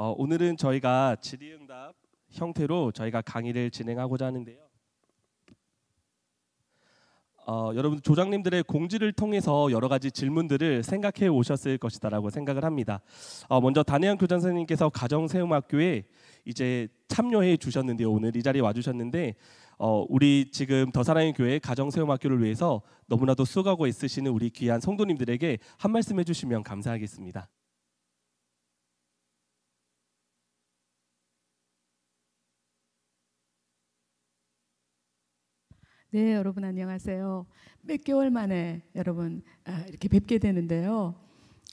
어, 오늘은 저희가 질의응답 형태로 저희가 강의를 진행하고자 하는데요. 어, 여러분 조장님들의 공지를 통해서 여러 가지 질문들을 생각해 오셨을 것이다라고 생각을 합니다. 어, 먼저 단혜영 교장 선생님께서 가정세움학교에 이제 참여해 주셨는데 오늘 이 자리에 와주셨는데 어, 우리 지금 더사랑의 교회 가정세움학교를 위해서 너무나도 수고하고 있으시는 우리 귀한 성도님들에게 한 말씀 해주시면 감사하겠습니다. 네, 여러분 안녕하세요. 몇 개월 만에 여러분 아, 이렇게 뵙게 되는데요.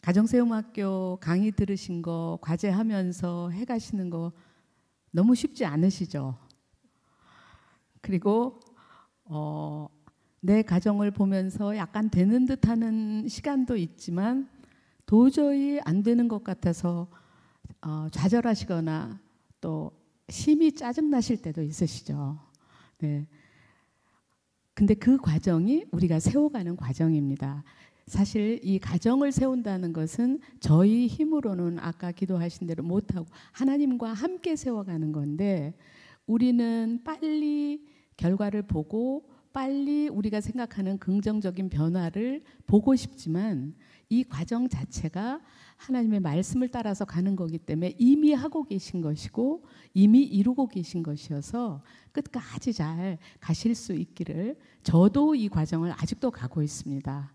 가정세움학교 강의 들으신 거, 과제 하면서 해 가시는 거 너무 쉽지 않으시죠? 그리고 어, 내 가정을 보면서 약간 되는 듯 하는 시간도 있지만 도저히 안 되는 것 같아서 어, 좌절하시거나 또 심히 짜증나실 때도 있으시죠. 네. 근데 그 과정이 우리가 세워가는 과정입니다. 사실 이 가정을 세운다는 것은 저희 힘으로는 아까 기도하신 대로 못하고 하나님과 함께 세워가는 건데 우리는 빨리 결과를 보고 빨리 우리가 생각하는 긍정적인 변화를 보고 싶지만 이 과정 자체가 하나님의 말씀을 따라서 가는 거기 때문에 이미 하고 계신 것이고 이미 이루고 계신 것이어서 끝까지 잘 가실 수 있기를 저도 이 과정을 아직도 가고 있습니다.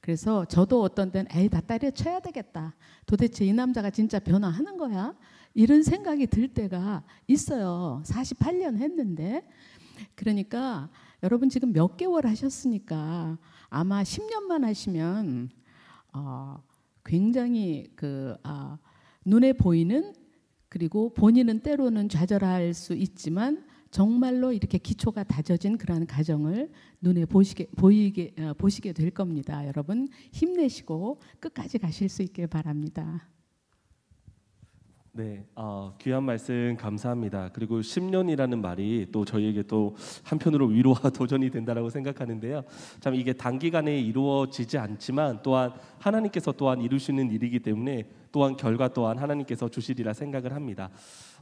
그래서 저도 어떤 때는 에이 다 때려쳐야 되겠다. 도대체 이 남자가 진짜 변화하는 거야? 이런 생각이 들 때가 있어요. 48년 했는데 그러니까 여러분 지금 몇 개월 하셨으니까 아마 10년만 하시면 어, 굉장히 그 아, 눈에 보이는 그리고 본인은 때로는 좌절할 수 있지만 정말로 이렇게 기초가 다져진 그러한 가정을 눈에 보시게 보이게 어, 보시게 될 겁니다. 여러분 힘내시고 끝까지 가실 수 있길 바랍니다. 네, 어, 귀한 말씀 감사합니다. 그리고 10년이라는 말이 또 저희에게 또 한편으로 위로와 도전이 된다라고 생각하는데요. 참 이게 단기간에 이루어지지 않지만 또한 하나님께서 또한 이루시는 일이기 때문에 또한 결과 또한 하나님께서 주시리라 생각을 합니다.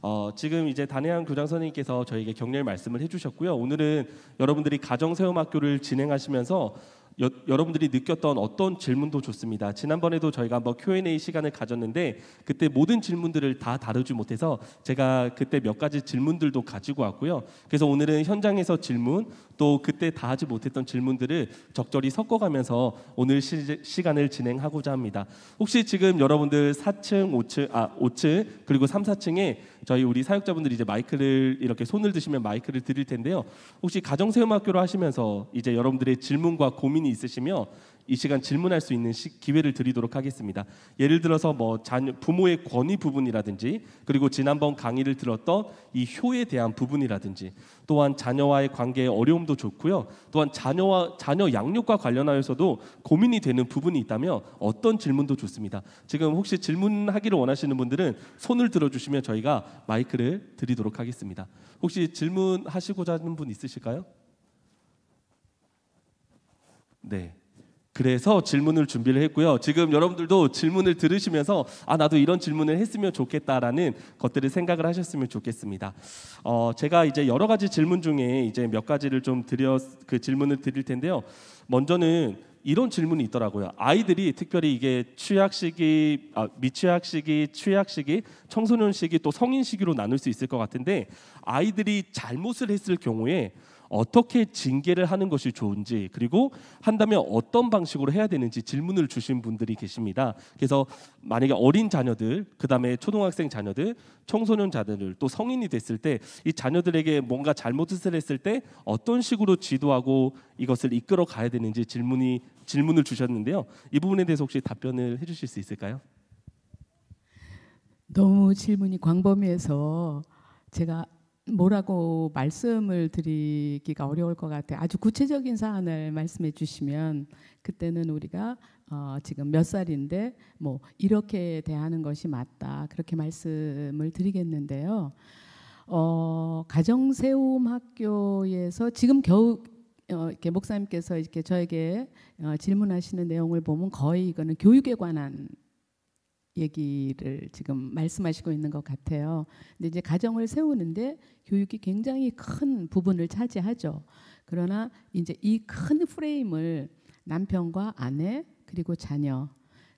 어, 지금 이제 단혜한 교장 선생님께서 저에게 격려의 말씀을 해주셨고요. 오늘은 여러분들이 가정세움학교를 진행하시면서 여, 러분들이 느꼈던 어떤 질문도 좋습니다. 지난번에도 저희가 한번 Q&A 시간을 가졌는데 그때 모든 질문들을 다 다루지 못해서 제가 그때 몇 가지 질문들도 가지고 왔고요. 그래서 오늘은 현장에서 질문 또 그때 다 하지 못했던 질문들을 적절히 섞어가면서 오늘 시, 간을 진행하고자 합니다. 혹시 지금 여러분들 4층, 5층, 아 5층 그리고 3, 4층에 저희 우리 사역자분들이 이제 마이크를 이렇게 손을 드시면 마이크를 드릴 텐데요. 혹시 가정세움학교로 하시면서 이제 여러분들의 질문과 고민이 있으시면 이 시간 질문할 수 있는 시, 기회를 드리도록 하겠습니다. 예를 들어서 뭐 자녀, 부모의 권위 부분이라든지 그리고 지난번 강의를 들었던 이 효에 대한 부분이라든지 또한 자녀와의 관계의 어려움도 좋고요. 또한 자녀와 자녀 양육과 관련하여서도 고민이 되는 부분이 있다면 어떤 질문도 좋습니다. 지금 혹시 질문하기를 원하시는 분들은 손을 들어 주시면 저희가 마이크를 드리도록 하겠습니다. 혹시 질문하시고자 하는 분 있으실까요? 네. 그래서 질문을 준비를 했고요. 지금 여러분들도 질문을 들으시면서 아 나도 이런 질문을 했으면 좋겠다라는 것들을 생각을 하셨으면 좋겠습니다. 어, 제가 이제 여러 가지 질문 중에 이제 몇 가지를 좀 드려 그 질문을 드릴 텐데요. 먼저는 이런 질문이 있더라고요. 아이들이 특별히 이게 취약 시기, 아, 미취약 시기, 취약 시기, 청소년 시기 또 성인 시기로 나눌 수 있을 것 같은데 아이들이 잘못을 했을 경우에 어떻게 징계를 하는 것이 좋은지 그리고 한다면 어떤 방식으로 해야 되는지 질문을 주신 분들이 계십니다. 그래서 만약에 어린 자녀들, 그다음에 초등학생 자녀들, 청소년 자녀들 또 성인이 됐을 때 이 자녀들에게 뭔가 잘못을 했을 때 어떤 식으로 지도하고 이것을 이끌어 가야 되는지 질문이 질문을 주셨는데요. 이 부분에 대해서 혹시 답변을 해 주실 수 있을까요? 너무 질문이 광범위해서 제가 뭐라고 말씀을 드리기가 어려울 것 같아요. 아주 구체적인 사안을 말씀해 주시면 그때는 우리가 어, 지금 몇 살인데 뭐 이렇게 대하는 것이 맞다 그렇게 말씀을 드리겠는데요. 어, 가정 세움 학교에서 지금 겨우 어, 이렇게 목사님께서 이렇게 저에게 어, 질문하시는 내용을 보면 거의 이거는 교육에 관한 얘기를 지금 말씀하시고 있는 것 같아요. 근데 이제 가정을 세우는데 교육이 굉장히 큰 부분을 차지하죠. 그러나 이제 이 큰 프레임을 남편과 아내 그리고 자녀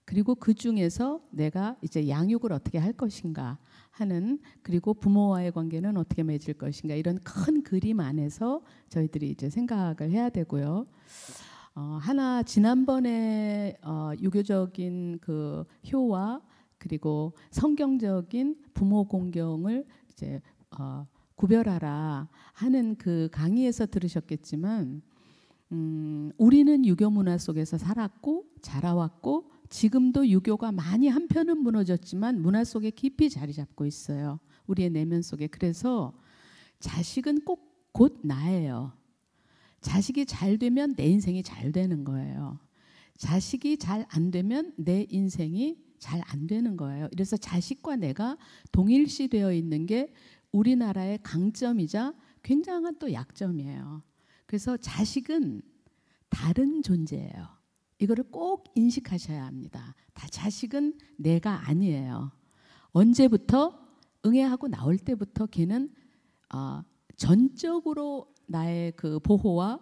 그리고 그 중에서 내가 이제 양육을 어떻게 할 것인가 하는 그리고 부모와의 관계는 어떻게 맺을 것인가 이런 큰 그림 안에서 저희들이 이제 생각을 해야 되고요. 어, 하나 지난번에 어, 유교적인 그 효와 그리고 성경적인 부모 공경을 이제 어, 구별하라 하는 그 강의에서 들으셨겠지만 음, 우리는 유교 문화 속에서 살았고 자라왔고 지금도 유교가 많이 한편은 무너졌지만 문화 속에 깊이 자리 잡고 있어요. 우리의 내면 속에 그래서 자식은 꼭 곧 나예요. 자식이 잘 되면 내 인생이 잘 되는 거예요. 자식이 잘 안 되면 내 인생이 잘 안 되는 거예요. 그래서 자식과 내가 동일시 되어 있는 게 우리나라의 강점이자 굉장한 또 약점이에요. 그래서 자식은 다른 존재예요. 이거를 꼭 인식하셔야 합니다. 다 자식은 내가 아니에요. 언제부터 응애하고 나올 때부터 걔는 어, 전적으로 나의 그 보호와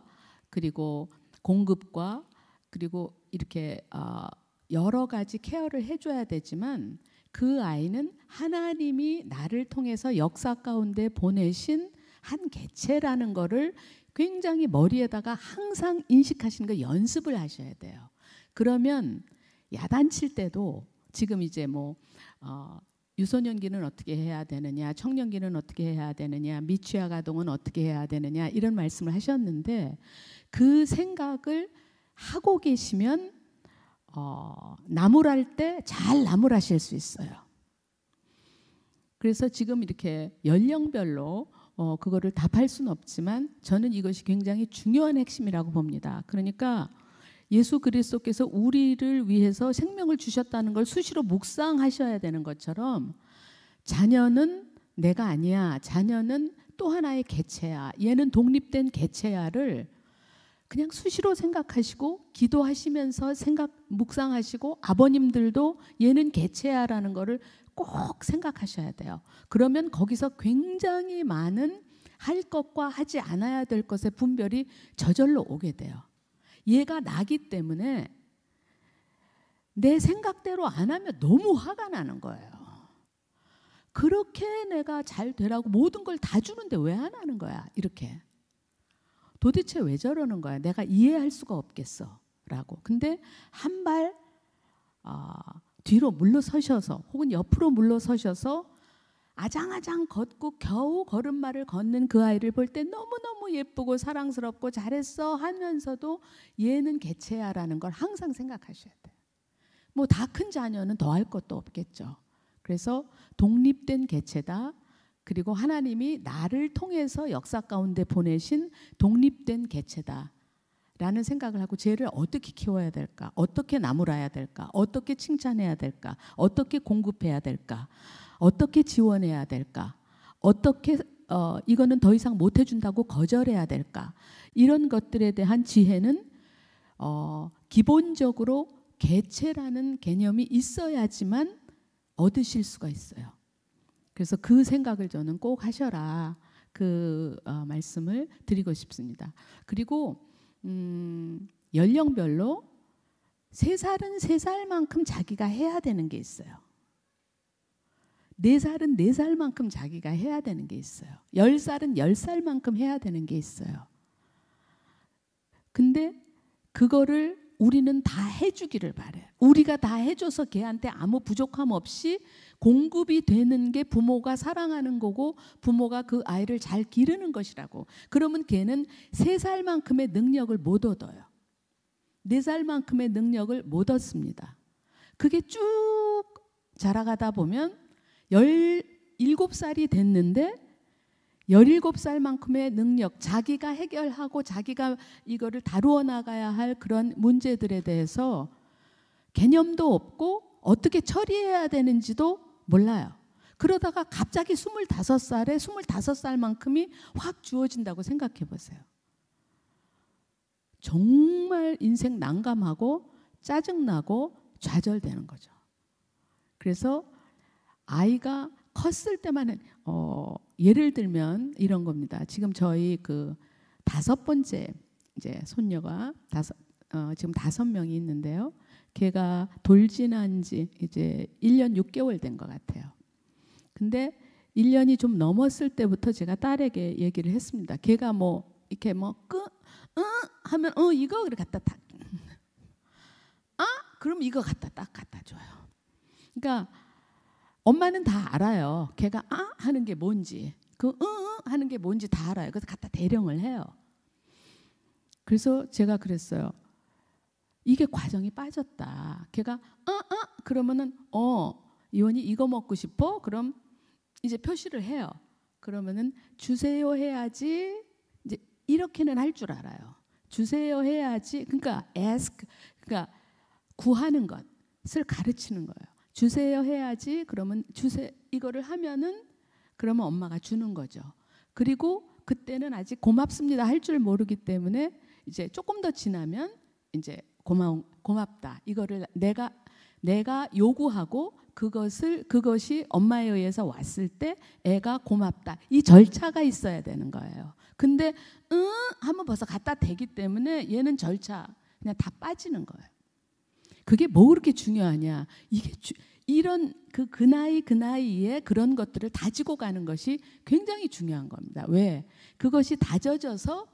그리고 공급과 그리고 이렇게 어, 여러 가지 케어를 해줘야 되지만 그 아이는 하나님이 나를 통해서 역사 가운데 보내신 한 개체라는 거를 굉장히 머리에다가 항상 인식하시는 거 연습을 하셔야 돼요. 그러면 야단칠 때도 지금 이제 뭐 어, 유소년기는 어떻게 해야 되느냐, 청년기는 어떻게 해야 되느냐, 미취아 학동은 어떻게 해야 되느냐 이런 말씀을 하셨는데 그 생각을 하고 계시면 어, 나무랄 때 잘 나무라실 수 있어요. 그래서 지금 이렇게 연령별로 어, 그거를 답할 수는 없지만 저는 이것이 굉장히 중요한 핵심이라고 봅니다. 그러니까 예수 그리스도께서 우리를 위해서 생명을 주셨다는 걸 수시로 묵상하셔야 되는 것처럼 자녀는 내가 아니야. 자녀는 또 하나의 개체야. 얘는 독립된 개체야를 그냥 수시로 생각하시고 기도하시면서 생각 묵상하시고 아버님들도 얘는 개체야라는 거를 꼭 생각하셔야 돼요. 그러면 거기서 굉장히 많은 할 것과 하지 않아야 될 것의 분별이 저절로 오게 돼요. 얘가 나기 때문에 내 생각대로 안 하면 너무 화가 나는 거예요. 그렇게 내가 잘 되라고 모든 걸 다 주는데 왜 안 하는 거야? 이렇게. 도대체 왜 저러는 거야? 내가 이해할 수가 없겠어. 라고. 근데 한발 어, 뒤로 물러서셔서 혹은 옆으로 물러서셔서 아장아장 걷고 겨우 걸음마를 걷는 그 아이를 볼 때 너무너무 예쁘고 사랑스럽고 잘했어 하면서도 얘는 개체야라는 걸 항상 생각하셔야 돼요. 뭐 다 큰 자녀는 더 할 것도 없겠죠. 그래서 독립된 개체다. 그리고 하나님이 나를 통해서 역사 가운데 보내신 독립된 개체다. 라는 생각을 하고 죄를 어떻게 키워야 될까? 어떻게 나무라야 될까? 어떻게 칭찬해야 될까? 어떻게 공급해야 될까? 어떻게 지원해야 될까? 어떻게 어, 이거는 더 이상 못 해준다고 거절해야 될까? 이런 것들에 대한 지혜는 어, 기본적으로 개체라는 개념이 있어야지만 얻으실 수가 있어요. 그래서 그 생각을 저는 꼭 하셔라 그 어, 말씀을 드리고 싶습니다. 그리고 음, 연령별로 세 살은 세 살만큼 자기가 해야 되는 게 있어요. 네 살은 네 살만큼 자기가 해야 되는 게 있어요. 열 살은 열 살만큼 해야 되는 게 있어요. 근데 그거를 우리는 다 해주기를 바래. 요 우리가 다 해줘서 걔한테 아무 부족함 없이 공급이 되는 게 부모가 사랑하는 거고 부모가 그 아이를 잘 기르는 것이라고. 그러면 걔는 세 살만큼의 능력을 못 얻어요. 네 살만큼의 능력을 못 얻습니다. 그게 쭉 자라가다 보면 17살이 됐는데 17살만큼의 능력, 자기가 해결하고 자기가 이거를 다루어 나가야 할 그런 문제들에 대해서 개념도 없고 어떻게 처리해야 되는지도 몰라요. 그러다가 갑자기 25살에 25살만큼이 확 주어진다고 생각해 보세요. 정말 인생 난감하고 짜증나고 좌절되는 거죠. 그래서 아이가 컸을 때만은 어, 예를 들면 이런 겁니다. 지금 저희 그 다섯 번째 이제 손녀가 다섯 어, 지금 다섯 명이 있는데요. 걔가 돌진한 지 이제 1년 6개월 된 것 같아요. 근데 1년이 좀 넘었을 때부터 제가 딸에게 얘기를 했습니다. 걔가 뭐 이렇게 뭐끄 응? 하면 어 이거 그래 갖다 딱. 아? 그럼 이거 갖다 딱 갖다 줘요. 그러니까 엄마는 다 알아요. 걔가 아 하는 게 뭔지, 그응 하는 게 뭔지 다 알아요. 그래서 갖다 대령을 해요. 그래서 제가 그랬어요. 이게 과정이 빠졌다. 걔가 아아 그러면은 어 이원이 이거 먹고 싶어? 그럼 이제 표시를 해요. 그러면은 주세요 해야지 이제 이렇게는 할 줄 알아요. 주세요 해야지. 그러니까 ask 그러니까 구하는 것을 가르치는 거예요. 주세요 해야지 그러면 주세 이거를 하면은 그러면 엄마가 주는 거죠. 그리고 그때는 아직 고맙습니다 할 줄 모르기 때문에 이제 조금 더 지나면 이제 고마운 고맙다 이거를 내가 내가 요구하고 그것을 그것이 엄마에 의해서 왔을 때 애가 고맙다 이 절차가 있어야 되는 거예요. 근데 응 한번 벌써 갖다 대기 때문에 얘는 절차 그냥 다 빠지는 거예요. 그게 뭐 그렇게 중요하냐? 이게 주, 이런 그, 그 나이 그 나이에 그런 것들을 다지고 가는 것이 굉장히 중요한 겁니다. 왜? 그것이 다져져서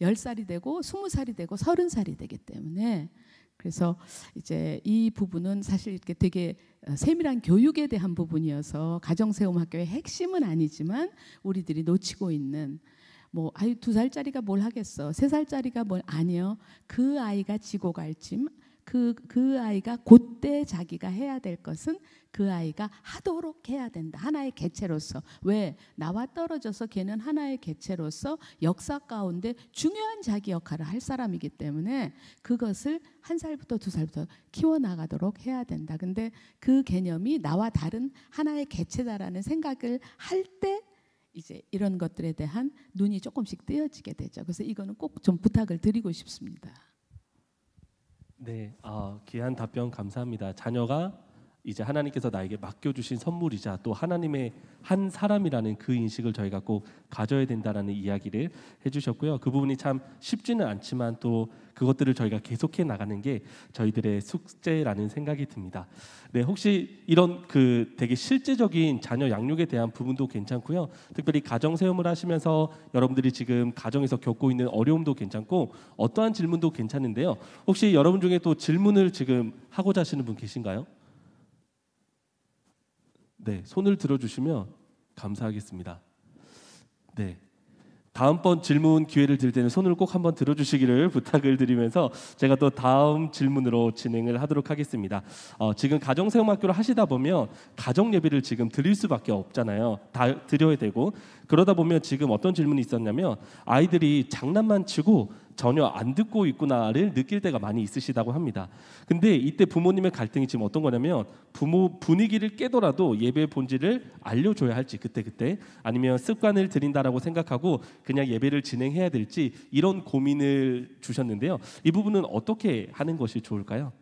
10살이 되고 20살이 되고 30살이 되기 때문에 그래서 이제 이 부분은 사실 이렇게 되게 어, 세밀한 교육에 대한 부분이어서 가정세움 학교의 핵심은 아니지만 우리들이 놓치고 있는 뭐아이두 살짜리가 뭘 하겠어 세 살짜리가 뭘 아니요 그 아이가 지고 갈짐 그, 그 아이가 그때 자기가 해야 될 것은 그 아이가 하도록 해야 된다. 하나의 개체로서. 왜? 나와 떨어져서 걔는 하나의 개체로서 역사 가운데 중요한 자기 역할을 할 사람이기 때문에 그것을 한 살부터 두 살부터 키워나가도록 해야 된다. 근데 그 개념이 나와 다른 하나의 개체다라는 생각을 할 때 이제 이런 것들에 대한 눈이 조금씩 띄어지게 되죠. 그래서 이거는 꼭 좀 부탁을 드리고 싶습니다. 네, 아, 귀한 답변 감사합니다. 자녀가 이제 하나님께서 나에게 맡겨주신 선물이자 또 하나님의 한 사람이라는 그 인식을 저희가 꼭 가져야 된다라는 이야기를 해주셨고요. 그 부분이 참 쉽지는 않지만 또 그것들을 저희가 계속해 나가는 게 저희들의 숙제라는 생각이 듭니다. 네, 혹시 이런 그 되게 실제적인 자녀 양육에 대한 부분도 괜찮고요. 특별히 가정 세움을 하시면서 여러분들이 지금 가정에서 겪고 있는 어려움도 괜찮고 어떠한 질문도 괜찮은데요. 혹시 여러분 중에 또 질문을 지금 하고자 하시는 분 계신가요? 네, 손을 들어주시면 감사하겠습니다. 네. 다음번 질문 기회를 드릴 때는 손을 꼭 한번 들어주시기를 부탁을 드리면서 제가 또 다음 질문으로 진행을 하도록 하겠습니다. 어, 지금 가정세움학교를 하시다 보면 가정 예배를 지금 드릴 수밖에 없잖아요. 다 드려야 되고 그러다 보면 지금 어떤 질문이 있었냐면 아이들이 장난만 치고 전혀 안 듣고 있구나를 느낄 때가 많이 있으시다고 합니다. 근데 이때 부모님의 갈등이 지금 어떤 거냐면 부모 분위기를 깨더라도 예배 본질을 알려줘야 할지 그때 그때 아니면 습관을 들인다라고 생각하고 그냥 예배를 진행해야 될지 이런 고민을 주셨는데요. 이 부분은 어떻게 하는 것이 좋을까요?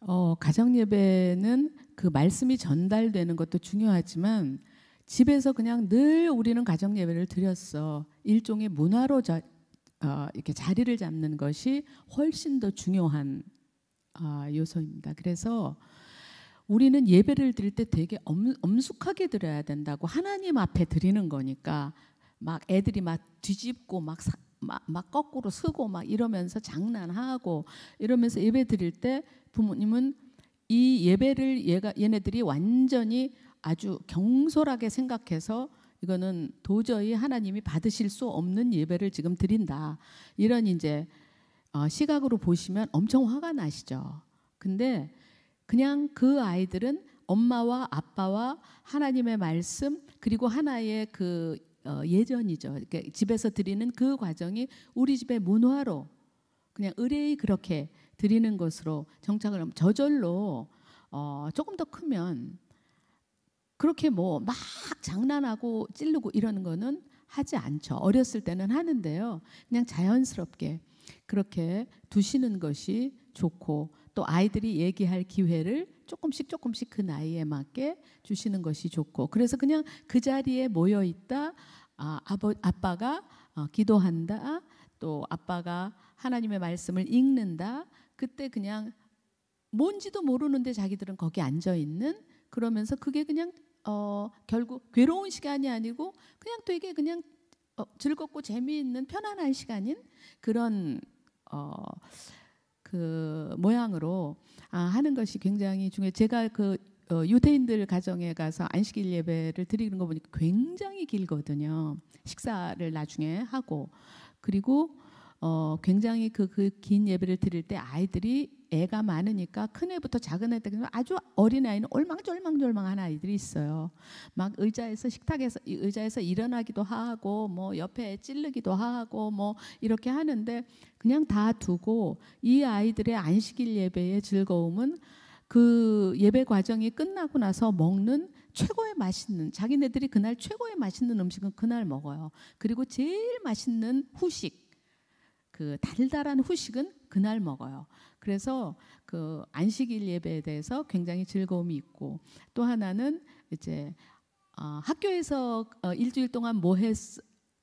어, 가정 예배는 그 말씀이 전달되는 것도 중요하지만 집에서 그냥 늘 우리는 가정 예배를 드렸어. 일종의 문화로 어, 이렇게 자리를 잡는 것이 훨씬 더 중요한 어, 요소입니다. 그래서 우리는 예배를 드릴 때 되게 엄, 엄숙하게 드려야 된다고 하나님 앞에 드리는 거니까 막 애들이 막 뒤집고 막, 사, 막, 막 거꾸로 쓰고 막 이러면서 장난하고 이러면서 예배 드릴 때 부모님은 이 예배를 얘가 얘네들이 완전히 아주 경솔하게 생각해서 이거는 도저히 하나님이 받으실 수 없는 예배를 지금 드린다. 이런 이제 어, 시각으로 보시면 엄청 화가 나시죠. 근데 그냥 그 아이들은 엄마와 아빠와 하나님의 말씀 그리고 하나의 그 어, 예전이죠. 집에서 드리는 그 과정이 우리 집의 문화로 그냥 의뢰의 그렇게 드리는 것으로 정착을 하면 저절로 어, 조금 더 크면 그렇게 뭐 막 장난하고 찌르고 이러는 거는 하지 않죠. 어렸을 때는 하는데요. 그냥 자연스럽게 그렇게 두시는 것이 좋고 또 아이들이 얘기할 기회를 조금씩 조금씩 그 나이에 맞게 주시는 것이 좋고 그래서 그냥 그 자리에 모여 있다 아, 아버, 아빠가 어, 기도한다 또 아빠가 하나님의 말씀을 읽는다 그때 그냥 뭔지도 모르는데 자기들은 거기 앉아 있는 그러면서 그게 그냥 어, 결국 괴로운 시간이 아니고 그냥 되게 그냥 어, 즐겁고 재미있는 편안한 시간인 그런 어, 그 모양으로 아, 하는 것이 굉장히 중요해. 제가 그 어, 유대인들 가정에 가서 안식일 예배를 드리는 거 보니까 굉장히 길거든요. 식사를 나중에 하고 그리고 어, 굉장히 그 그 긴 예배를 드릴 때 아이들이 애가 많으니까 큰 애부터 작은 애들 아주 어린 아이는 얼망졸망졸망한 아이들이 있어요. 막 의자에서 식탁에서 의자에서 일어나기도 하고 뭐 옆에 찔르기도 하고 뭐 이렇게 하는데 그냥 다 두고 이 아이들의 안식일 예배의 즐거움은 그 예배 과정이 끝나고 나서 먹는 최고의 맛있는 자기네들이 그날 최고의 맛있는 음식은 그날 먹어요. 그리고 제일 맛있는 후식 그 달달한 후식은 그날 먹어요. 그래서 그 안식일 예배에 대해서 굉장히 즐거움이 있고 또 하나는 이제 어, 학교에서 어, 일주일 동안 뭐 했,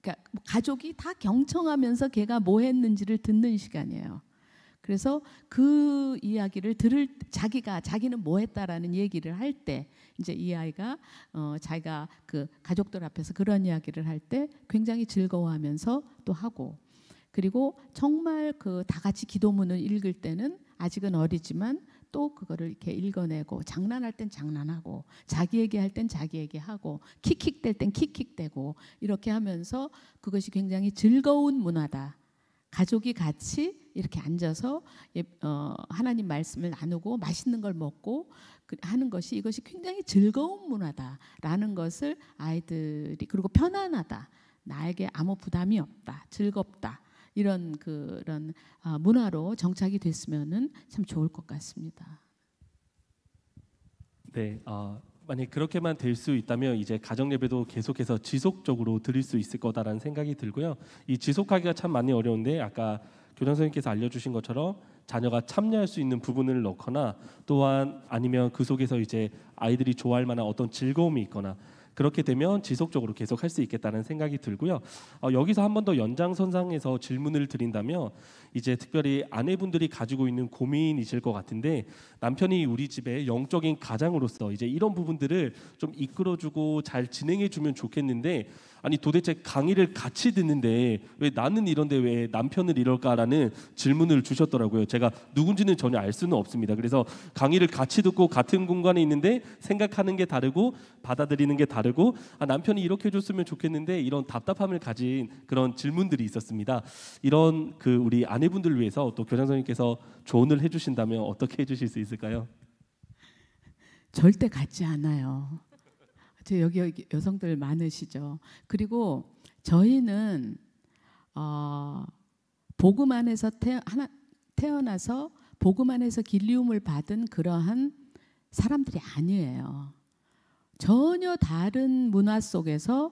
그러니까 가족이 다 경청하면서 걔가 뭐 했는지를 듣는 시간이에요. 그래서 그 이야기를 들을 자기가 자기는 뭐 했다라는 얘기를 할 때 이제 이 아이가 어 자기가 그 가족들 앞에서 그런 이야기를 할 때 굉장히 즐거워하면서 또 하고 그리고 정말 그 다 같이 기도문을 읽을 때는 아직은 어리지만 또 그거를 이렇게 읽어내고 장난할 땐 장난하고 자기 얘기할 땐 자기 얘기하고 킥킥댈 땐 킥킥대고 이렇게 하면서 그것이 굉장히 즐거운 문화다. 가족이 같이 이렇게 앉아서 예, 어, 하나님 말씀을 나누고 맛있는 걸 먹고 그, 하는 것이 이것이 굉장히 즐거운 문화다라는 것을 아이들이 그리고 편안하다 나에게 아무 부담이 없다 즐겁다 이런 그런 아, 문화로 정착이 됐으면은 참 좋을 것 같습니다. 네, 어, 아, 만약 그렇게만 될 수 있다면 이제 가정 예배도 계속해서 지속적으로 드릴 수 있을 거다라는 생각이 들고요. 이 지속하기가 참 많이 어려운데 아까 교장 선생님께서 알려주신 것처럼 자녀가 참여할 수 있는 부분을 넣거나 또한 아니면 그 속에서 이제 아이들이 좋아할 만한 어떤 즐거움이 있거나 그렇게 되면 지속적으로 계속 할수 있겠다는 생각이 들고요. 어, 여기서 한 번 더 연장선상에서 질문을 드린다면 이제 특별히 아내분들이 가지고 있는 고민이실 것 같은데 남편이 우리 집의 영적인 가장으로서 이제 이런 부분들을 좀 이끌어주고 잘 진행해주면 좋겠는데 아니 도대체 강의를 같이 듣는데 왜 나는 이런데 왜 남편을 이럴까라는 질문을 주셨더라고요. 제가 누군지는 전혀 알 수는 없습니다. 그래서 강의를 같이 듣고 같은 공간에 있는데 생각하는 게 다르고 받아들이는 게 다르고 아, 남편이 이렇게 해줬으면 좋겠는데 이런 답답함을 가진 그런 질문들이 있었습니다. 이런 그 우리 아내 아내분들 위해서 또 교장선생님께서 조언을 해주신다면 어떻게 해주실 수 있을까요? 절대 같지 않아요. 저 여기, 여성들 많으시죠. 그리고 저희는 어, 복음 안에서 태, 하나, 태어나서 복음 안에서 길리움을 받은 그러한 사람들이 아니에요. 전혀 다른 문화 속에서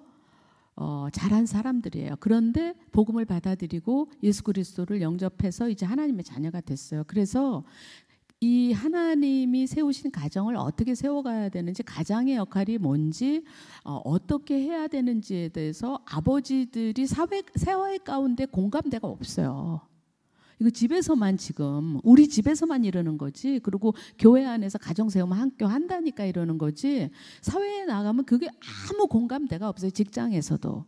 잘한 사람들이에요. 그런데 복음을 받아들이고 예수 그리스도를 영접해서 이제 하나님의 자녀가 됐어요. 그래서 이 하나님이 세우신 가정을 어떻게 세워가야 되는지 가장의 역할이 뭔지 어, 떻게 해야 되는지에 대해서 아버지들이 사회 세월 가운데 공감대가 없어요. 이거 집에서만 지금 우리 집에서만 이러는 거지. 그리고 교회 안에서 가정 세우면 학교 한다니까 이러는 거지. 사회에 나가면 그게 아무 공감대가 없어요. 직장에서도.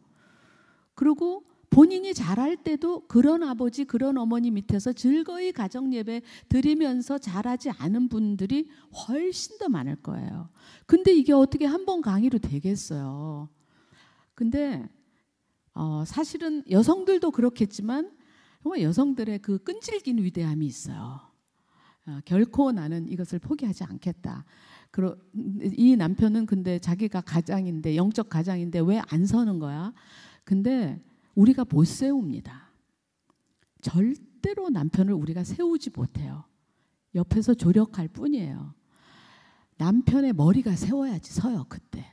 그리고 본인이 잘할 때도 그런 아버지, 그런 어머니 밑에서 즐거이 가정 예배 드리면서 잘하지 않은 분들이 훨씬 더 많을 거예요. 근데 이게 어떻게 한 번 강의로 되겠어요. 근데 어, 사실은 여성들도 그렇겠지만 여성들의 그 끈질긴 위대함이 있어요. 어, 결코 나는 이것을 포기하지 않겠다. 그러, 이 남편은 근데 자기가 가장인데 영적 가장인데 왜 안 서는 거야? 근데 우리가 못 세웁니다. 절대로 남편을 우리가 세우지 못해요. 옆에서 조력할 뿐이에요. 남편의 머리가 세워야지 서요, 그때.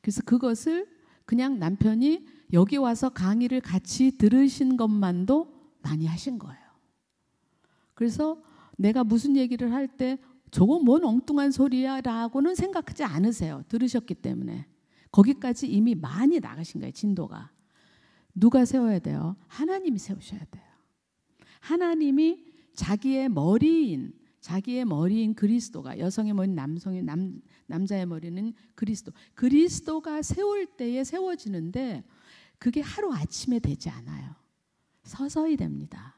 그래서 그것을 그냥 남편이 여기 와서 강의를 같이 들으신 것만도 많이 하신 거예요. 그래서 내가 무슨 얘기를 할 때 저거 뭔 엉뚱한 소리야 라고는 생각하지 않으세요. 들으셨기 때문에. 거기까지 이미 많이 나가신 거예요, 진도가. 누가 세워야 돼요? 하나님이 세우셔야 돼요. 하나님이 자기의 머리인 자기의 머리인 그리스도가 여성의 머리 남성의 남 남자의 머리는 그리스도. 그리스도가 세울 때에 세워지는데 그게 하루 아침에 되지 않아요. 서서히 됩니다.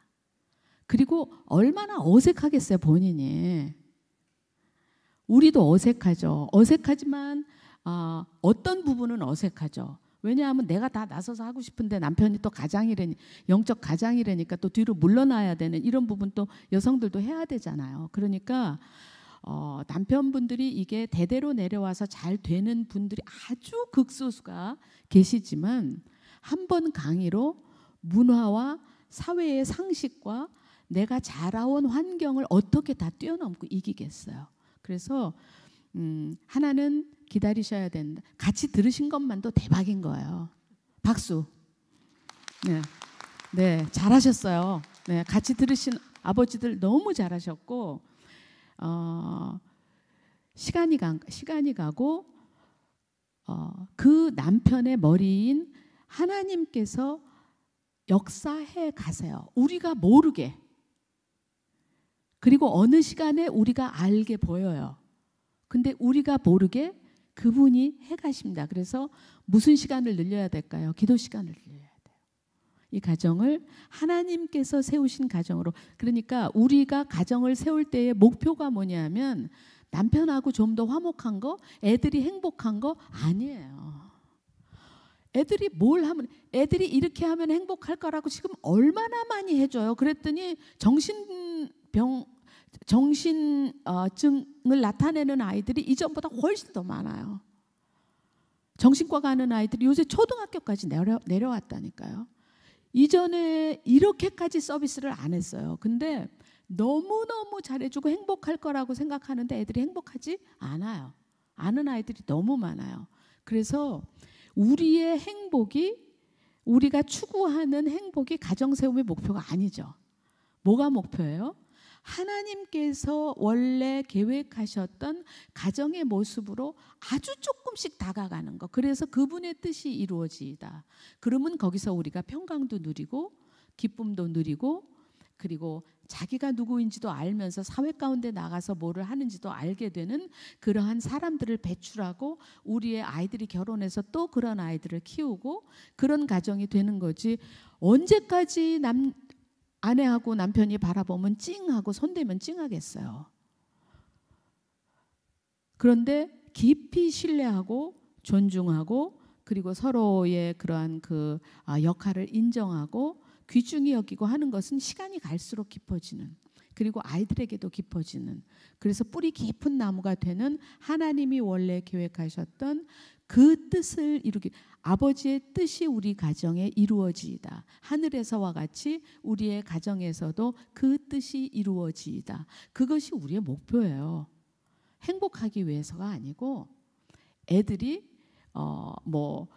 그리고 얼마나 어색하겠어요, 본인이. 우리도 어색하죠. 어색하지만 어, 어떤 부분은 어색하죠. 왜냐하면 내가 다 나서서 하고 싶은데 남편이 또가장이래니 영적 가장이래니까또 뒤로 물러나야 되는 이런 부분도 여성들도 해야 되잖아요. 그러니까 어, 남편분들이 이게 대대로 내려와서 잘 되는 분들이 아주 극소수가 계시지만 한 번 강의로 문화와 사회의 상식과 내가 자라온 환경을 어떻게 다 뛰어넘고 이기겠어요. 그래서 음, 하나는 기다리셔야 된다. 같이 들으신 것만도 대박인 거예요. 박수. 네. 네, 잘하셨어요. 네, 같이 들으신 아버지들 너무 잘하셨고, 어, 시간이 간, 시간이 가고, 어, 그 남편의 머리인 하나님께서 역사해 가세요. 우리가 모르게. 그리고 어느 시간에 우리가 알게 보여요. 근데 우리가 모르게 그분이 해 가십니다. 그래서 무슨 시간을 늘려야 될까요? 기도 시간을 늘려야 돼요. 이 가정을 하나님께서 세우신 가정으로 그러니까 우리가 가정을 세울 때의 목표가 뭐냐면 남편하고 좀 더 화목한 거, 애들이 행복한 거 아니에요. 애들이 뭘 하면 애들이 이렇게 하면 행복할 거라고 지금 얼마나 많이 해줘요. 그랬더니 정신병 정신증을 어, 나타내는 아이들이 이전보다 훨씬 더 많아요. 정신과 가는 아이들이 요새 초등학교까지 내려, 내려왔다니까요. 이전에 이렇게까지 서비스를 안 했어요. 근데 너무너무 잘해주고 행복할 거라고 생각하는데 애들이 행복하지 않아요. 아는 아이들이 너무 많아요. 그래서 우리의 행복이 우리가 추구하는 행복이 가정 세움의 목표가 아니죠. 뭐가 목표예요? 하나님께서 원래 계획하셨던 가정의 모습으로 아주 조금씩 다가가는 것. 그래서 그분의 뜻이 이루어지다 그러면 거기서 우리가 평강도 누리고 기쁨도 누리고 그리고 자기가 누구인지도 알면서 사회 가운데 나가서 뭐를 하는지도 알게 되는 그러한 사람들을 배출하고 우리의 아이들이 결혼해서 또 그런 아이들을 키우고 그런 가정이 되는 거지 언제까지 남 아내하고 남편이 바라보면 찡하고 손대면 찡하겠어요. 그런데 깊이 신뢰하고 존중하고 그리고 서로의 그러한 그 아, 역할을 인정하고 귀중히 여기고 하는 것은 시간이 갈수록 깊어지는 그리고 아이들에게도 깊어지는 그래서 뿌리 깊은 나무가 되는 하나님이 원래 계획하셨던 그 뜻을 이루기 아버지의 뜻이 우리 가정에 이루어지이다. 하늘에서와 같이 우리의 가정에서도 그 뜻이 이루어지이다. 그것이 우리의 목표예요. 행복하기 위해서가 아니고 애들이 어 뭐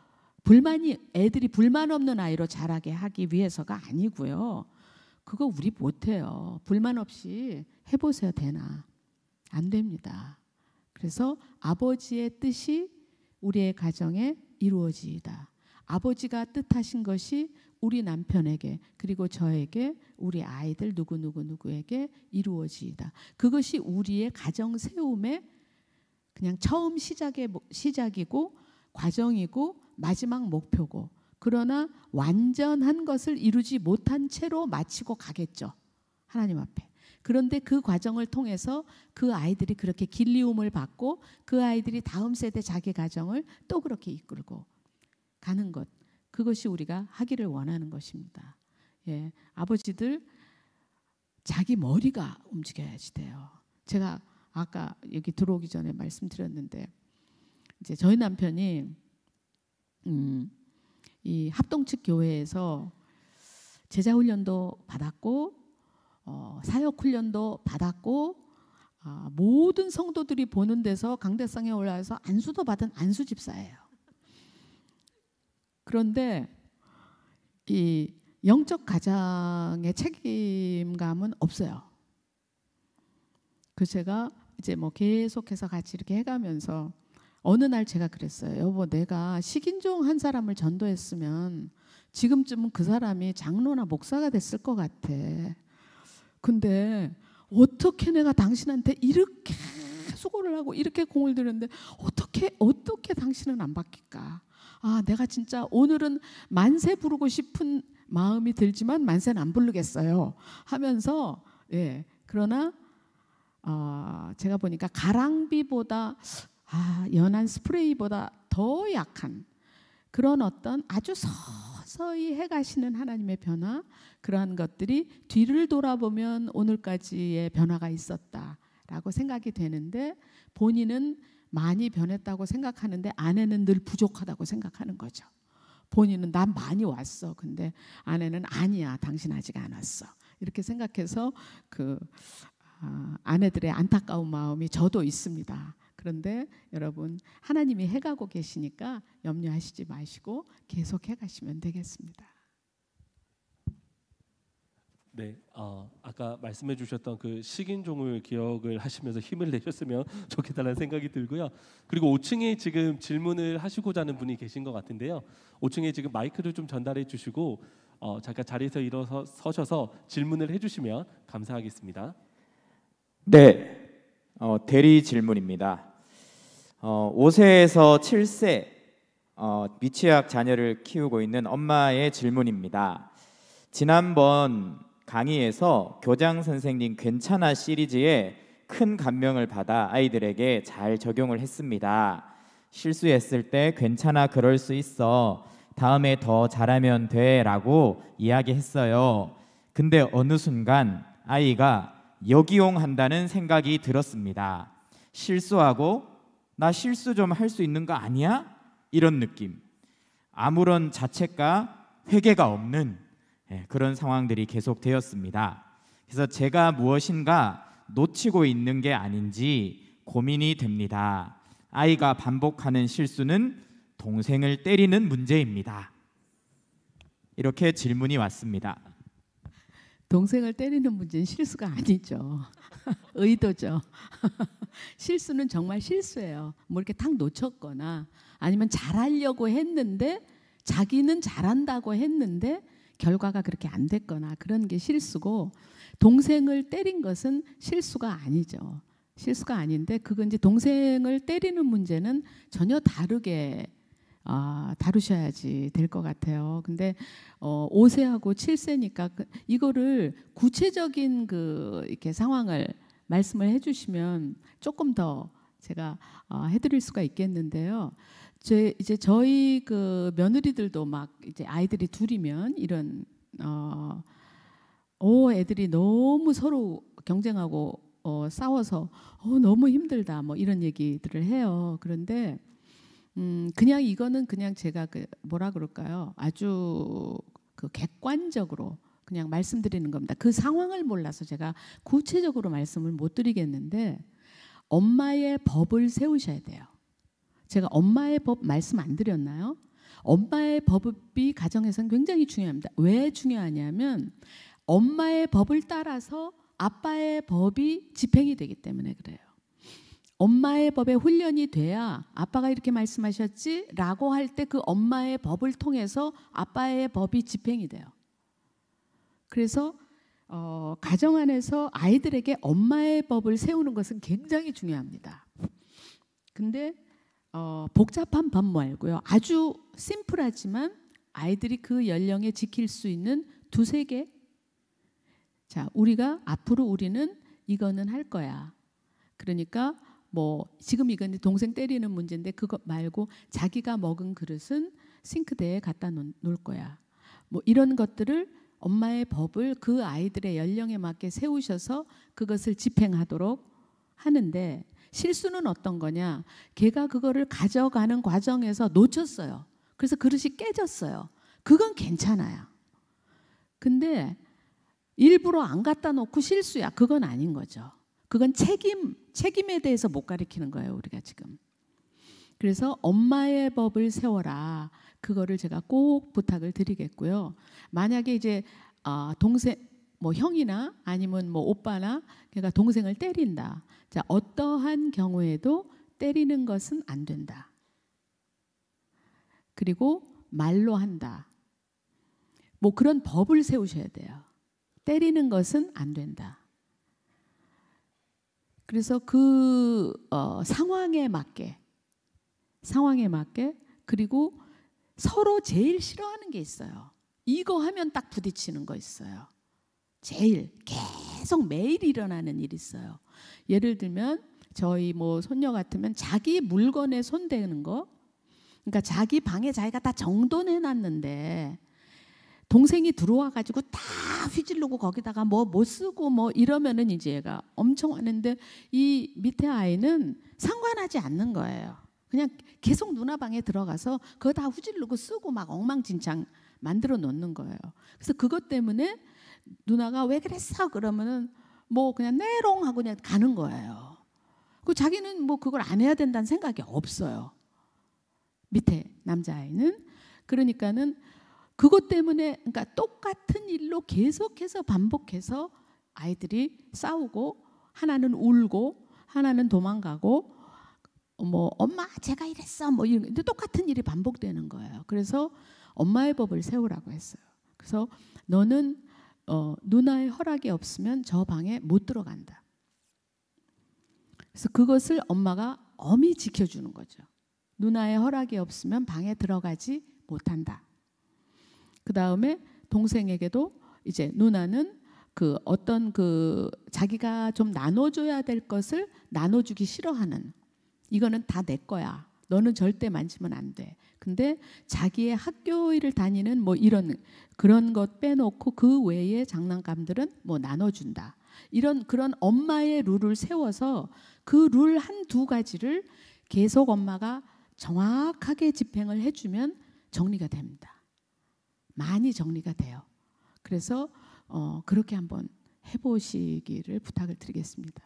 불만이 애들이 불만 없는 아이로 자라게 하기 위해서가 아니고요. 그거 우리 못해요. 불만 없이 해보세요 되나 안 됩니다. 그래서 아버지의 뜻이 우리의 가정에 이루어지이다. 아버지가 뜻하신 것이 우리 남편에게 그리고 저에게 우리 아이들 누구누구누구에게 이루어지이다. 그것이 우리의 가정 세움의 그냥 처음 시작의 뭐, 시작이고 과정이고 마지막 목표고 그러나 완전한 것을 이루지 못한 채로 마치고 가겠죠. 하나님 앞에. 그런데 그 과정을 통해서 그 아이들이 그렇게 길리움을 받고 그 아이들이 다음 세대 자기 가정을 또 그렇게 이끌고 가는 것 그것이 우리가 하기를 원하는 것입니다. 예, 아버지들 자기 머리가 움직여야지 돼요. 제가 아까 여기 들어오기 전에 말씀드렸는데 이제 저희 남편이 음, 이 합동측 교회에서 제자 훈련도 받았고 어, 사역 훈련도 받았고 아, 모든 성도들이 보는 데서 강대상에 올라와서 안수도 받은 안수 집사예요. 그런데 이 영적 가장의 책임감은 없어요. 그 제가 이제 뭐 계속해서 같이 이렇게 해가면서 어느 날 제가 그랬어요. 여보, 내가 식인종 한 사람을 전도했으면 지금쯤은 그 사람이 장로나 목사가 됐을 것 같아. 근데 어떻게 내가 당신한테 이렇게 수고를 하고 이렇게 공을 들였는데 어떻게 어떻게 당신은 안 바뀔까? 아, 내가 진짜 오늘은 만세 부르고 싶은 마음이 들지만 만세는 안 부르겠어요. 하면서 예. 그러나 어, 제가 보니까 가랑비보다 아, 연한 스프레이보다 더 약한 그런 어떤 아주 서 서서히 해가시는 하나님의 변화 그러한 것들이 뒤를 돌아보면 오늘까지의 변화가 있었다라고 생각이 되는데 본인은 많이 변했다고 생각하는데 아내는 늘 부족하다고 생각하는 거죠. 본인은 난 많이 왔어. 근데 아내는 아니야. 당신 아직 안 왔어. 이렇게 생각해서 그 아, 아내들의 안타까운 마음이 저도 있습니다. 그런데 여러분 하나님이 해가고 계시니까 염려하시지 마시고 계속 해가시면 되겠습니다. 네, 어, 아까 말씀해주셨던 그 식인종을 기억을 하시면서 힘을 내셨으면 좋겠다는 생각이 들고요. 그리고 5층에 지금 질문을 하시고자 하는 분이 계신 것 같은데요. 5층에 지금 마이크를 좀 전달해 주시고 어, 잠깐 자리에서 일어서 서셔서 질문을 해주시면 감사하겠습니다. 네, 어, 대리 질문입니다. 어, 5세에서 7세 어, 미취학 자녀를 키우고 있는 엄마의 질문입니다. 지난번 강의에서 교장 선생님 괜찮아 시리즈에 큰 감명을 받아 아이들에게 잘 적용을 했습니다. 실수했을 때 괜찮아 그럴 수 있어. 다음에 더 잘하면 돼라고 이야기했어요. 근데 어느 순간 아이가 여기용한다는 생각이 들었습니다. 실수하고 나 실수 좀 할 수 있는 거 아니야? 이런 느낌. 아무런 자책과 회개가 없는 예, 그런 상황들이 계속되었습니다. 그래서 제가 무엇인가 놓치고 있는 게 아닌지 고민이 됩니다. 아이가 반복하는 실수는 동생을 때리는 문제입니다. 이렇게 질문이 왔습니다. 동생을 때리는 문제는 실수가 아니죠. 의도죠. 실수는 정말 실수예요. 뭐 이렇게 탁 놓쳤거나 아니면 잘하려고 했는데 자기는 잘한다고 했는데 결과가 그렇게 안 됐거나 그런 게 실수고 동생을 때린 것은 실수가 아니죠. 실수가 아닌데 그건 이제 동생을 때리는 문제는 전혀 다르게 아, 다루셔야지 될 것 같아요. 근데 어, 5세하고 7세니까 그, 이거를 구체적인 그 이렇게 상황을 말씀을 해주시면 조금 더 제가 어, 해드릴 수가 있겠는데요. 제 이제 저희 그 며느리들도 막 이제 아이들이 둘이면 이런 어, 오 어, 애들이 너무 서로 경쟁하고 어, 싸워서 어, 너무 힘들다 뭐 이런 얘기들을 해요. 그런데 음, 그냥 이거는 그냥 제가 그 뭐라 그럴까요? 아주 그 객관적으로 그냥 말씀드리는 겁니다. 그 상황을 몰라서 제가 구체적으로 말씀을 못 드리겠는데 엄마의 법을 세우셔야 돼요. 제가 엄마의 법 말씀 안 드렸나요? 엄마의 법이 가정에서는 굉장히 중요합니다. 왜 중요하냐면 엄마의 법을 따라서 아빠의 법이 집행이 되기 때문에 그래요. 엄마의 법에 훈련이 돼야 아빠가 이렇게 말씀하셨지? 라고 할 때 그 엄마의 법을 통해서 아빠의 법이 집행이 돼요. 그래서 어, 가정 안에서 아이들에게 엄마의 법을 세우는 것은 굉장히 중요합니다. 근데 어, 복잡한 법 말고요. 아주 심플하지만 아이들이 그 연령에 지킬 수 있는 두세 개. 자, 우리가 앞으로 우리는 이거는 할 거야. 그러니까 뭐 지금 이건 동생 때리는 문제인데 그것 말고 자기가 먹은 그릇은 싱크대에 갖다 놓을 거야. 뭐 이런 것들을 엄마의 법을 그 아이들의 연령에 맞게 세우셔서 그것을 집행하도록 하는데 실수는 어떤 거냐? 걔가 그거를 가져가는 과정에서 놓쳤어요. 그래서 그릇이 깨졌어요. 그건 괜찮아요. 근데 일부러 안 갖다 놓고 실수야. 그건 아닌 거죠. 그건 책임, 책임에 대해서 못 가리키는 거예요, 우리가 지금. 그래서 엄마의 법을 세워라. 그거를 제가 꼭 부탁을 드리겠고요. 만약에 이제 어, 동생, 뭐 형이나 아니면 뭐 오빠나 그가 동생을 때린다. 자, 어떠한 경우에도 때리는 것은 안 된다. 그리고 말로 한다. 뭐 그런 법을 세우셔야 돼요. 때리는 것은 안 된다. 그래서 그 어, 상황에 맞게 상황에 맞게 그리고 서로 제일 싫어하는 게 있어요. 이거 하면 딱 부딪히는 거 있어요. 제일 계속 매일 일어나는 일 있어요. 예를 들면 저희 뭐 손녀 같으면 자기 물건에 손대는 거 그러니까 자기 방에 자기가 다 정돈해 놨는데 동생이 들어와 가지고 다 휘질르고 거기다가 뭐못 뭐 쓰고 뭐 이러면은 이제 얘가 엄청 하는데 이 밑에 아이는 상관하지 않는 거예요. 그냥 계속 누나 방에 들어가서 그거 다 후질르고 쓰고 막 엉망진창 만들어 놓는 거예요. 그래서 그것 때문에 누나가 왜 그랬어? 그러면은 뭐 그냥 내롱 하고 그냥 가는 거예요. 그 자기는 뭐 그걸 안 해야 된다는 생각이 없어요. 밑에 남자아이는 그러니까는 그것 때문에 그러니까 똑같은 일로 계속해서 반복해서 아이들이 싸우고 하나는 울고 하나는 도망가고 뭐 엄마 제가 이랬어 뭐 이런 근데 똑같은 일이 반복되는 거예요. 그래서 엄마의 법을 세우라고 했어요. 그래서 너는 어, 누나의 허락이 없으면 저 방에 못 들어간다. 그래서 그것을 엄마가 엄히 지켜주는 거죠. 누나의 허락이 없으면 방에 들어가지 못한다. 그 다음에 동생에게도 이제 누나는 그 어떤 그 자기가 좀 나눠줘야 될 것을 나눠주기 싫어하는 이거는 다 내 거야. 너는 절대 만지면 안 돼. 근데 자기의 학교 일을 다니는 뭐 이런 그런 것 빼놓고 그외에 장난감들은 뭐 나눠준다. 이런 그런 엄마의 룰을 세워서 그 룰 한 두 가지를 계속 엄마가 정확하게 집행을 해주면 정리가 됩니다. 많이 정리가 돼요. 그래서 어, 그렇게 한번 해보시기를 부탁을 드리겠습니다.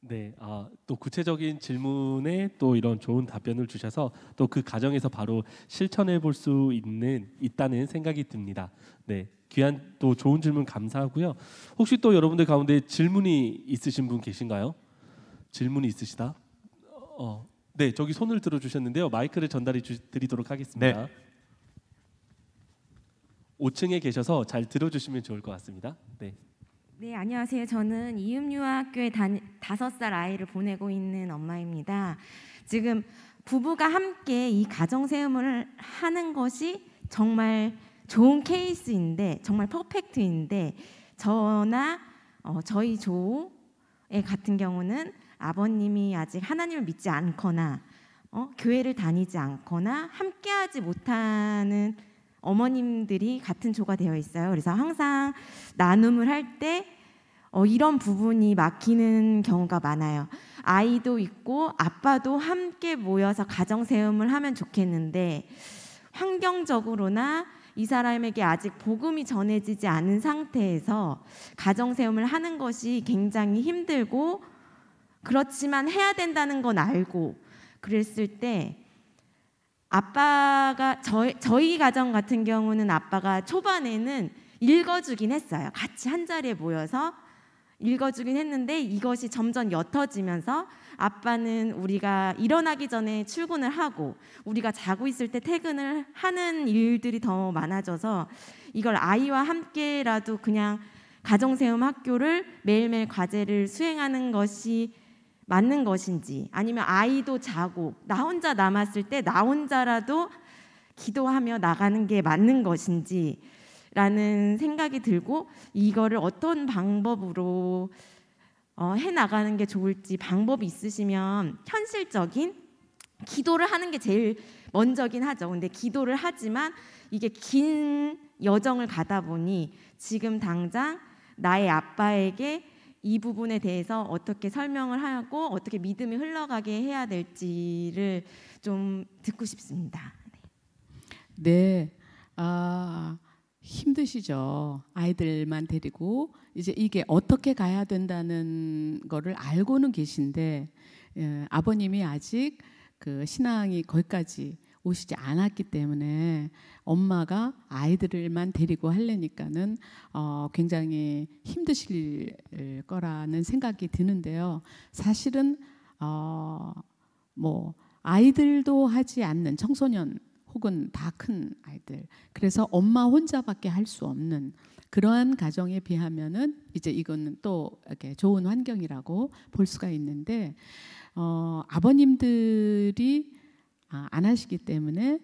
네, 아, 또 구체적인 질문에 또 이런 좋은 답변을 주셔서 또그 과정에서 바로 실천해 볼 수 있는 있다는 생각이 듭니다. 네, 귀한 또 좋은 질문 감사하고요. 혹시 또 여러분들 가운데 질문이 있으신 분 계신가요? 질문이 있으시다? 어, 네, 저기 손을 들어 주셨는데요. 마이크를 전달해 주, 드리도록 하겠습니다. 네. 5층에 계셔서 잘 들어주시면 좋을 것 같습니다. 네. 네, 안녕하세요. 저는 이음유아학교에 다섯 살 아이를 보내고 있는 엄마입니다. 지금 부부가 함께 이 가정 세움을 하는 것이 정말 좋은 케이스인데 정말 퍼펙트인데 저나 어, 저희 조의 같은 경우는 아버님이 아직 하나님을 믿지 않거나 어, 교회를 다니지 않거나 함께하지 못하는 어머님들이 같은 조가 되어 있어요. 그래서 항상 나눔을 할때 어, 이런 부분이 막히는 경우가 많아요. 아이도 있고 아빠도 함께 모여서 가정 세움을 하면 좋겠는데 환경적으로나 이 사람에게 아직 복음이 전해지지 않은 상태에서 가정 세움을 하는 것이 굉장히 힘들고 그렇지만 해야 된다는 건 알고 그랬을 때 아빠가 저희, 저희 가정 같은 경우는 아빠가 초반에는 읽어주긴 했어요. 같이 한 자리에 모여서 읽어주긴 했는데 이것이 점점 옅어지면서 아빠는 우리가 일어나기 전에 출근을 하고 우리가 자고 있을 때 퇴근을 하는 일들이 더 많아져서 이걸 아이와 함께라도 그냥 가정세움 학교를 매일매일 과제를 수행하는 것이 맞는 것인지 아니면 아이도 자고 나 혼자 남았을 때 나 혼자라도 기도하며 나가는 게 맞는 것인지 라는 생각이 들고 이거를 어떤 방법으로 어, 해 나가는 게 좋을지 방법이 있으시면 현실적인 기도를 하는 게 제일 먼저긴 하죠. 근데 기도를 하지만 이게 긴 여정을 가다 보니 지금 당장 나의 아빠에게 이 부분에 대해서 어떻게 설명을 하고 어떻게 믿음이 흘러가게 해야 될지를 좀 듣고 싶습니다. 네. 네. 아, 힘드시죠. 아이들만 데리고 이제 이게 어떻게 가야 된다는 거를 알고는 계신데 예, 아버님이 아직 그 신앙이 거기까지 오시지 않았기 때문에 엄마가 아이들을만 데리고 하려니까는 어 굉장히 힘드실 거라는 생각이 드는데요. 사실은 어뭐 아이들도 하지 않는 청소년 혹은 다 큰 아이들 그래서 엄마 혼자밖에 할 수 없는 그러한 가정에 비하면은 이제 이거는 또 이렇게 좋은 환경이라고 볼 수가 있는데 어, 아버님들이 아, 안 하시기 때문에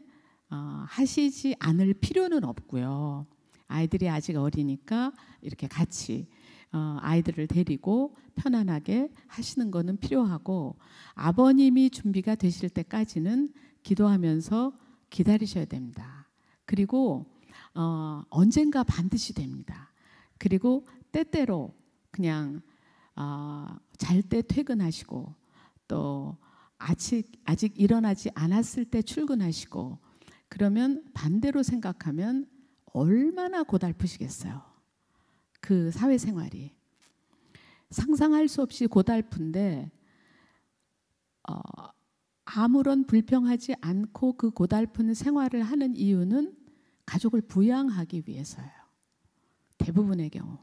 어, 하시지 않을 필요는 없고요. 아이들이 아직 어리니까 이렇게 같이 어, 아이들을 데리고 편안하게 하시는 거는 필요하고 아버님이 준비가 되실 때까지는 기도하면서 기다리셔야 됩니다. 그리고 어, 언젠가 반드시 됩니다. 그리고 때때로 그냥 어, 잘때 퇴근하시고 또 아직 아직 일어나지 않았을 때 출근하시고 그러면 반대로 생각하면 얼마나 고달프시겠어요. 그 사회생활이 상상할 수 없이 고달픈데 어, 아무런 불평하지 않고 그 고달픈 생활을 하는 이유는 가족을 부양하기 위해서예요. 대부분의 경우.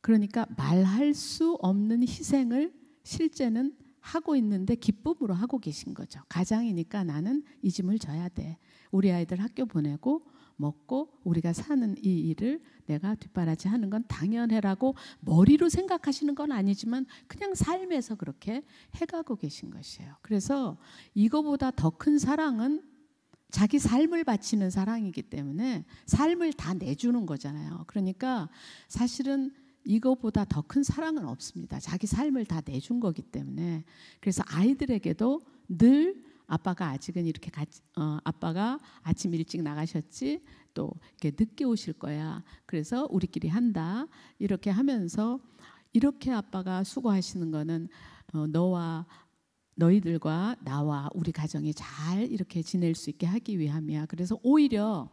그러니까 말할 수 없는 희생을 실제는 하고 있는데 기쁨으로 하고 계신 거죠. 가장이니까 나는 이 짐을 져야 돼. 우리 아이들 학교 보내고 먹고 우리가 사는 이 일을 내가 뒷바라지 하는 건 당연해라고 머리로 생각하시는 건 아니지만 그냥 삶에서 그렇게 해가고 계신 것이에요. 그래서 이거보다 더 큰 사랑은 자기 삶을 바치는 사랑이기 때문에 삶을 다 내주는 거잖아요. 그러니까 사실은 이거보다 더 큰 사랑은 없습니다. 자기 삶을 다 내준 거기 때문에 그래서 아이들에게도 늘 아빠가 아직은 이렇게 가, 어, 아빠가 아침 일찍 나가셨지 또 이렇게 늦게 오실 거야. 그래서 우리끼리 한다. 이렇게 하면서 이렇게 아빠가 수고하시는 거는 어, 너와 너희들과 나와 우리 가정이 잘 이렇게 지낼 수 있게 하기 위함이야. 그래서 오히려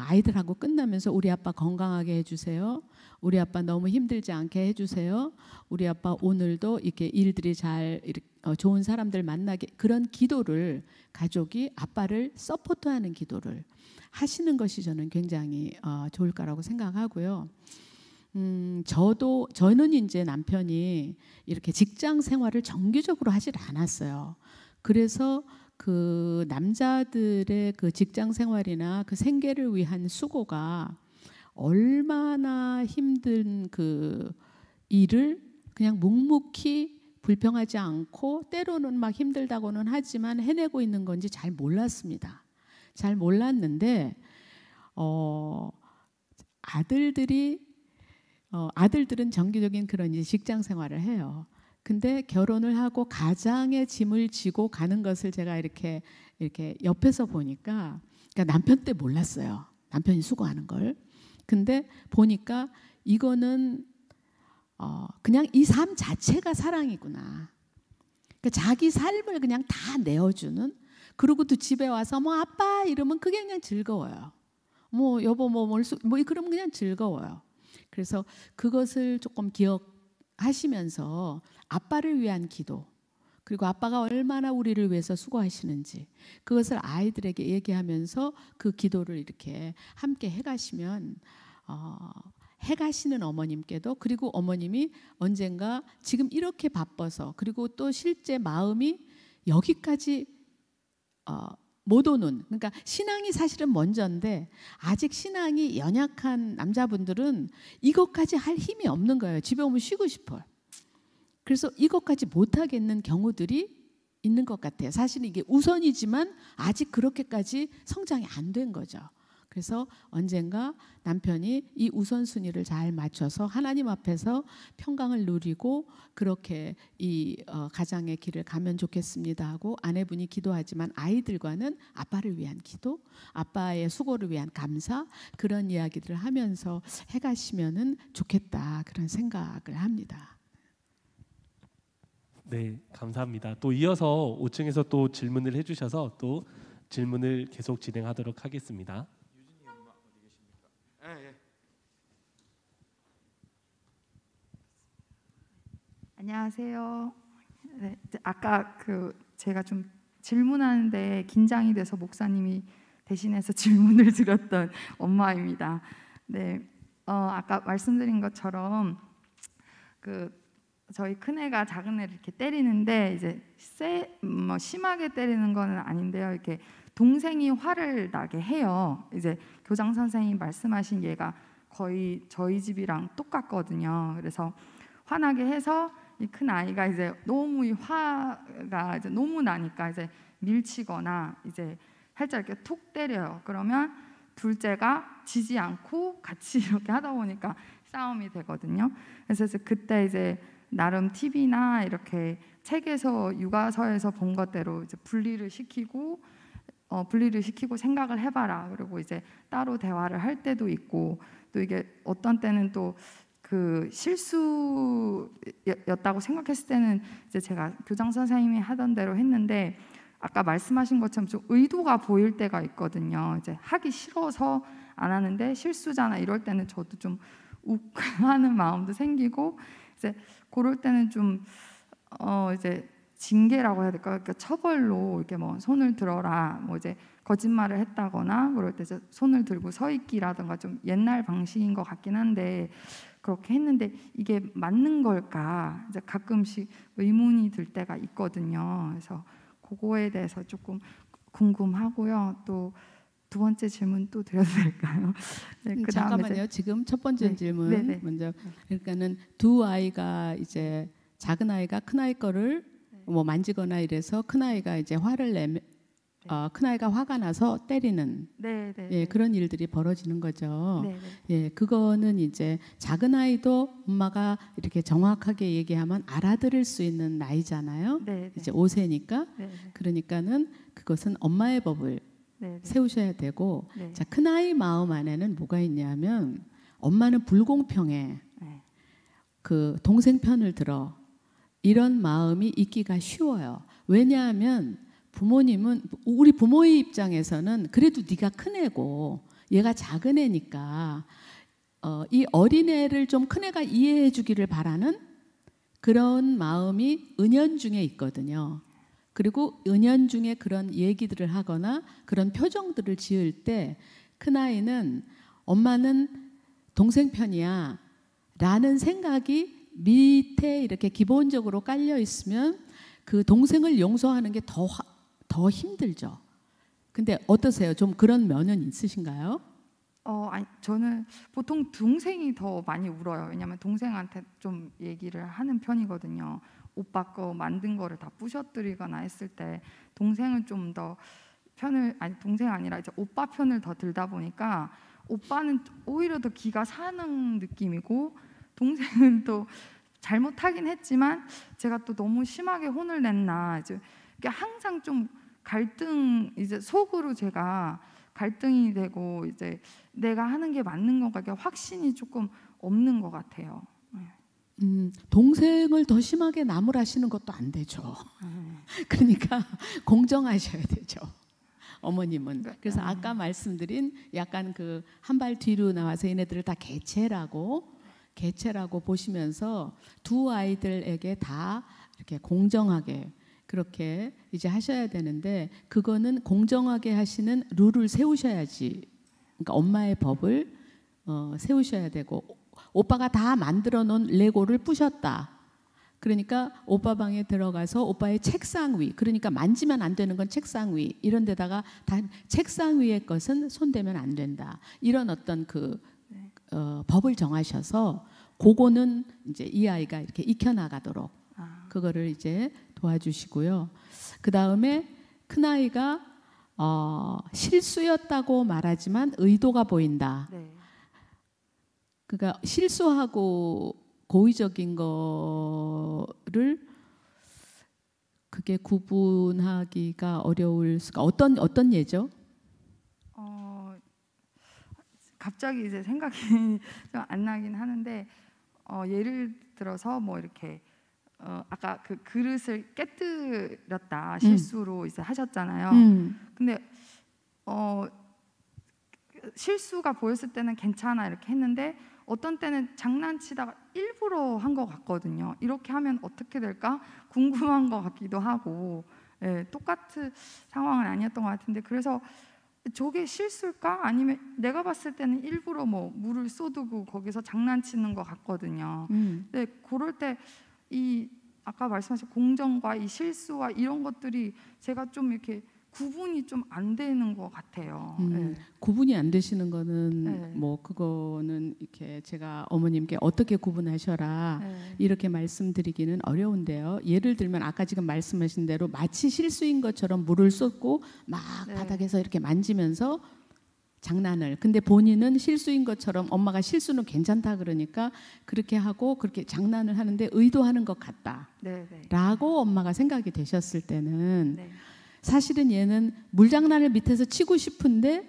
아이들하고 끝나면서 우리 아빠 건강하게 해주세요. 우리 아빠 너무 힘들지 않게 해주세요. 우리 아빠 오늘도 이렇게 일들이 잘 어, 좋은 사람들 만나게 그런 기도를 가족이 아빠를 서포트하는 기도를 하시는 것이 저는 굉장히 어, 좋을 거라고 생각하고요. 음, 저도 저는 이제 남편이 이렇게 직장 생활을 정기적으로 하질 않았어요. 그래서 그 남자들의 그 직장 생활이나 그 생계를 위한 수고가 얼마나 힘든 그 일을 그냥 묵묵히 불평하지 않고 때로는 막 힘들다고는 하지만 해내고 있는 건지 잘 몰랐습니다. 잘 몰랐는데 어, 아들들이 어, 아들들은 정기적인 그런 이제 직장 생활을 해요. 근데 결혼을 하고 가장의 짐을 지고 가는 것을 제가 이렇게 이렇게 옆에서 보니까 그러니까 남편 때 몰랐어요. 남편이 수고하는 걸. 근데 보니까 이거는 어 그냥 이 삶 자체가 사랑이구나. 그러니까 자기 삶을 그냥 다 내어주는. 그러고또 집에 와서 뭐 아빠 이러면 그게 그냥 즐거워요. 뭐 여보 뭐뭘뭐 뭐, 뭐, 그럼 그냥 즐거워요. 그래서 그것을 조금 기억 하시면서 아빠를 위한 기도 그리고 아빠가 얼마나 우리를 위해서 수고하시는지 그것을 아이들에게 얘기하면서 그 기도를 이렇게 함께 해가시면 어, 해가시는 어머님께도 그리고 어머님이 언젠가 지금 이렇게 바빠서 그리고 또 실제 마음이 여기까지 어, 못 오는 그러니까 신앙이 사실은 먼저인데 아직 신앙이 연약한 남자분들은 이것까지 할 힘이 없는 거예요. 집에 오면 쉬고 싶어요. 그래서 이것까지 못 하겠는 경우들이 있는 것 같아요. 사실 이게 우선이지만 아직 그렇게까지 성장이 안 된 거죠. 그래서 언젠가 남편이 이 우선순위를 잘 맞춰서 하나님 앞에서 평강을 누리고 그렇게 이 어, 가장의 길을 가면 좋겠습니다 하고 아내분이 기도하지만 아이들과는 아빠를 위한 기도, 아빠의 수고를 위한 감사 그런 이야기들을 하면서 해가시면은 좋겠다 그런 생각을 합니다. 네, 감사합니다. 또 이어서 5층에서 또 질문을 해주셔서 또 질문을 계속 진행하도록 하겠습니다. 안녕하세요. 네, 아까 그 제가 좀 질문하는데 긴장이 돼서 목사님이 대신해서 질문을 드렸던 엄마입니다. 네, 어, 아까 말씀드린 것처럼 그 저희 큰 애가 작은 애를 이렇게 때리는데 이제 세, 뭐 심하게 때리는 거는 아닌데요. 이렇게 동생이 화를 나게 해요. 이제 교장 선생님 말씀하신 얘가 거의 저희 집이랑 똑같거든요. 그래서 화나게 해서 이큰 아이가 이제 너무 이 화가 이제 너무 나니까 이제 밀치거나 이제 살짝 이렇게 톡 때려요. 그러면 둘째가 지지 않고 같이 이렇게 하다 보니까 싸움이 되거든요. 그래서 이제 그때 이제 나름 TV나 이렇게 책에서 육아서에서 본 것대로 이제 분리를 시키고 어, 분리를 시키고 생각을 해봐라. 그리고 이제 따로 대화를 할 때도 있고 또 이게 어떤 때는 또그 실수였다고 생각했을 때는 이제 제가 교장 선생님이 하던 대로 했는데 아까 말씀하신 것처럼 좀 의도가 보일 때가 있거든요. 이제 하기 싫어서 안 하는데 실수잖아 이럴 때는 저도 좀 욱하는 마음도 생기고 이제 그럴 때는 좀 어 이제 징계라고 해야 될까? 그러니까 처벌로 이렇게 뭐 손을 들어라 뭐 이제 거짓말을 했다거나 그럴 때 손을 들고 서 있기라든가 좀 옛날 방식인 것 같긴 한데 그렇게 했는데 이게 맞는 걸까? 이제 가끔씩 의문이 들 때가 있거든요. 그래서 그거에 대해서 조금 궁금하고요. 또 두 번째 질문 또 드려도 될까요? 네, 잠깐만요. 지금 첫 번째 네. 질문 네네. 네. 먼저. 그러니까는 두 아이가 이제 작은 아이가 큰 아이 거를 네. 뭐 만지거나 이래서 큰 아이가 이제 화를 내, 어, 큰아이가 화가 나서 때리는 네네. 네, 예, 네. 그런 일들이 벌어지는 거죠. 네네. 네. 예, 그거는 이제 작은 아이도 엄마가 이렇게 정확하게 얘기하면 알아들을 수 있는 나이잖아요. 네네. 이제 5세니까. 그러니까는 그것은 엄마의 법을 세우셔야 되고 자, 큰아이 마음 안에는 뭐가 있냐면 엄마는 불공평해. 그 동생 편을 들어. 이런 마음이 있기가 쉬워요. 왜냐하면 부모님은 우리 부모의 입장에서는 그래도 네가 큰 애고 얘가 작은 애니까 어, 이 어린애를 좀 큰애가 이해해 주기를 바라는 그런 마음이 은연중에 있거든요. 그리고 은연중에 그런 얘기들을 하거나 그런 표정들을 지을 때 큰아이는 엄마는 동생 편이야 라는 생각이 밑에 이렇게 기본적으로 깔려 있으면 그 동생을 용서하는 게더 더 힘들죠. 근데 어떠세요? 좀 그런 면은 있으신가요? 어, 아니 저는 보통 동생이 더 많이 울어요. 왜냐면 동생한테 좀 얘기를 하는 편이거든요. 오빠 거 만든 거를 다 부셔뜨리거나 했을 때 동생은 좀 더 편을 아니 동생 아니라 이제 오빠 편을 더 들다 보니까 오빠는 오히려 더 기가 사는 느낌이고 동생은 또 잘못하긴 했지만 제가 또 너무 심하게 혼을 냈나 이제 항상 좀 갈등 이제 속으로 제가 갈등이 되고 이제 내가 하는 게 맞는 건가 그 확신이 조금 없는 것 같아요. 네. 음, 동생을 더 심하게 나무라시는 것도 안 되죠. 네. 그러니까 공정하셔야 되죠. 어머님은 네. 그래서 아. 아까 말씀드린 약간 그 한 발 뒤로 나와서 얘네들을 다 개체라고 개체라고 보시면서 두 아이들에게 다 이렇게 공정하게 그렇게 이제 하셔야 되는데 그거는 공정하게 하시는 룰을 세우셔야지. 그러니까 엄마의 법을 어, 세우셔야 되고 오빠가 다 만들어 놓은 레고를 부셨다. 그러니까 오빠 방에 들어가서 오빠의 책상 위, 그러니까 만지면 안 되는 건 책상 위, 이런 데다가 다 책상 위의 것은 손대면 안 된다. 이런 어떤 그 네. 어, 법을 정하셔서 그거는 이제 이 아이가 이렇게 익혀나가도록 아. 그거를 이제 도와주시고요. 그 다음에 큰아이가 어, 실수였다고 말하지만 의도가 보인다. 네. 그러니까 실수하고 고의적인 거를 그게 구분하기가 어려울 수가 어떤 어떤 예죠? 어 갑자기 이제 생각이 좀 안 나긴 하는데 어, 예를 들어서 뭐 이렇게 어, 아까 그 그릇을 깨뜨렸다 음. 실수로 음. 이제 하셨잖아요. 음. 근데 어, 실수가 보였을 때는 괜찮아 이렇게 했는데 어떤 때는 장난치다가 일부러 한 것 같거든요. 이렇게 하면 어떻게 될까 궁금한 것 같기도 하고 예, 똑같은 상황은 아니었던 것 같은데 그래서 저게 실수일까 아니면 내가 봤을 때는 일부러 뭐 물을 쏟고 거기서 장난치는 것 같거든요. 음. 근데 그럴 때이 아까 말씀하신 공정과 이 실수와 이런 것들이 제가 좀 이렇게 구분이 좀 안 되는 것 같아요. 음, 네. 구분이 안 되시는 거는 네. 뭐 그거는 이렇게 제가 어머님께 어떻게 구분하셔라 네. 이렇게 말씀드리기는 어려운데요. 예를 들면 아까 지금 말씀하신 대로 마치 실수인 것처럼 물을 쏟고 막 네. 바닥에서 이렇게 만지면서 장난을. 근데 본인은 실수인 것처럼 엄마가 실수는 괜찮다 그러니까 그렇게 하고 그렇게 장난을 하는데 의도하는 것 같다. 네네. 네. 라고 엄마가 생각이 되셨을 때는 네. 사실은 얘는 물장난을 밑에서 치고 싶은데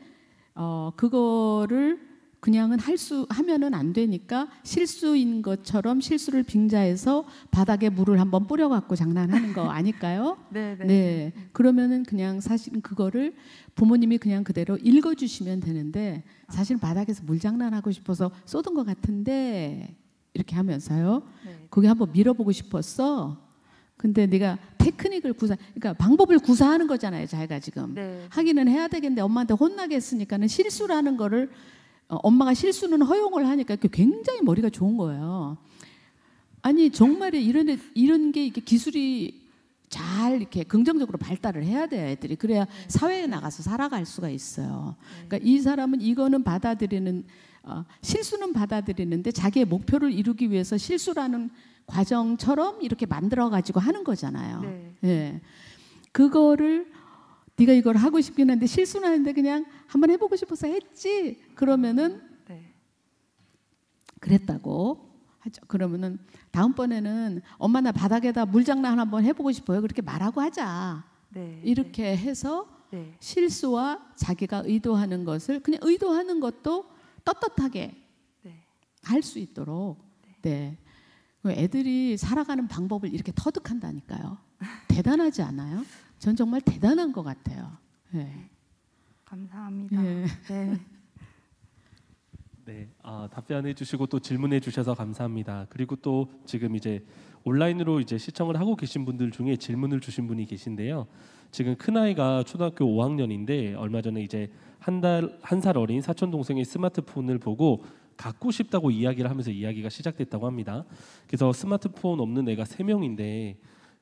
어, 그거를 그냥은 할 수 하면은 안 되니까 실수인 것처럼 실수를 빙자해서 바닥에 물을 한번 뿌려 갖고 장난하는 거 아닐까요? 네, 네, 네. 그러면은 그냥 사실 그거를 부모님이 그냥 그대로 읽어 주시면 되는데 사실 바닥에서 물 장난하고 싶어서 쏟은 것 같은데 이렇게 하면서요. 네. 거기 한번 밀어보고 싶었어. 근데 네가 테크닉을 구사, 그러니까 방법을 구사하는 거잖아요. 자기가 지금 네. 하기는 해야 되겠는데 엄마한테 혼나겠으니까는 실수라는 거를 어, 엄마가 실수는 허용을 하니까 굉장히 머리가 좋은 거예요. 아니 정말 이런 이런 게 이게 기술이 잘 이렇게 긍정적으로 발달을 해야 돼요 애들이 그래야 사회에 나가서 살아갈 수가 있어요. 그러니까 이 사람은 이거는 받아들이는 어, 실수는 받아들이는데 자기의 목표를 이루기 위해서 실수라는 과정처럼 이렇게 만들어 가지고 하는 거잖아요. 네. 예. 그거를 네가 이걸 하고 싶긴 한데 실수는 하는데 그냥 한번 해보고 싶어서 했지. 그러면은 네. 그랬다고 하죠. 그러면은 다음번에는 엄마 나 바닥에다 물장난 한번 해보고 싶어요. 그렇게 말하고 하자. 네, 이렇게 네. 해서 네. 실수와 자기가 의도하는 것을 그냥 의도하는 것도 떳떳하게 할수 네. 있도록. 네. 네. 그 애들이 살아가는 방법을 이렇게 터득한다니까요. 대단하지 않아요? 전 정말 대단한 것 같아요. 네. 감사합니다. 네. 네. 네, 아, 답변해 주시고 또 질문해 주셔서 감사합니다. 그리고 또 지금 이제 온라인으로 이제 시청을 하고 계신 분들 중에 질문을 주신 분이 계신데요. 지금 큰아이가 초등학교 5학년인데 얼마 전에 이제 한 달 한 살 어린 사촌 동생의 스마트폰을 보고 갖고 싶다고 이야기를 하면서 이야기가 시작됐다고 합니다. 그래서 스마트폰 없는 애가 세 명인데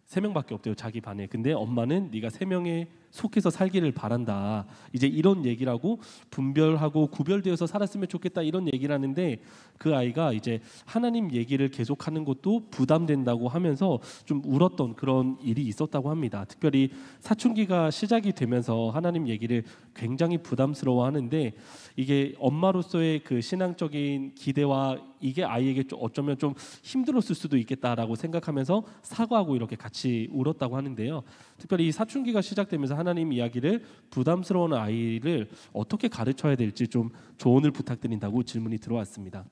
세 명밖에 없대요 자기 반에. 근데 엄마는 네가 세 명의 속해서 살기를 바란다. 이제 이런 얘기라고 분별하고 구별되어서 살았으면 좋겠다 이런 얘기를 하는데 그 아이가 이제 하나님 얘기를 계속하는 것도 부담된다고 하면서 좀 울었던 그런 일이 있었다고 합니다. 특별히 사춘기가 시작이 되면서 하나님 얘기를 굉장히 부담스러워하는데 이게 엄마로서의 그 신앙적인 기대와 이게 아이에게 어쩌면 좀 힘들었을 수도 있겠다라고 생각하면서 사과하고 이렇게 같이 울었다고 하는데요. 특별히 사춘기가 시작되면서 하나님 이야기를 부담스러운 아이를 어떻게 가르쳐야 될지 좀 조언을 부탁드린다고 질문이 들어왔습니다.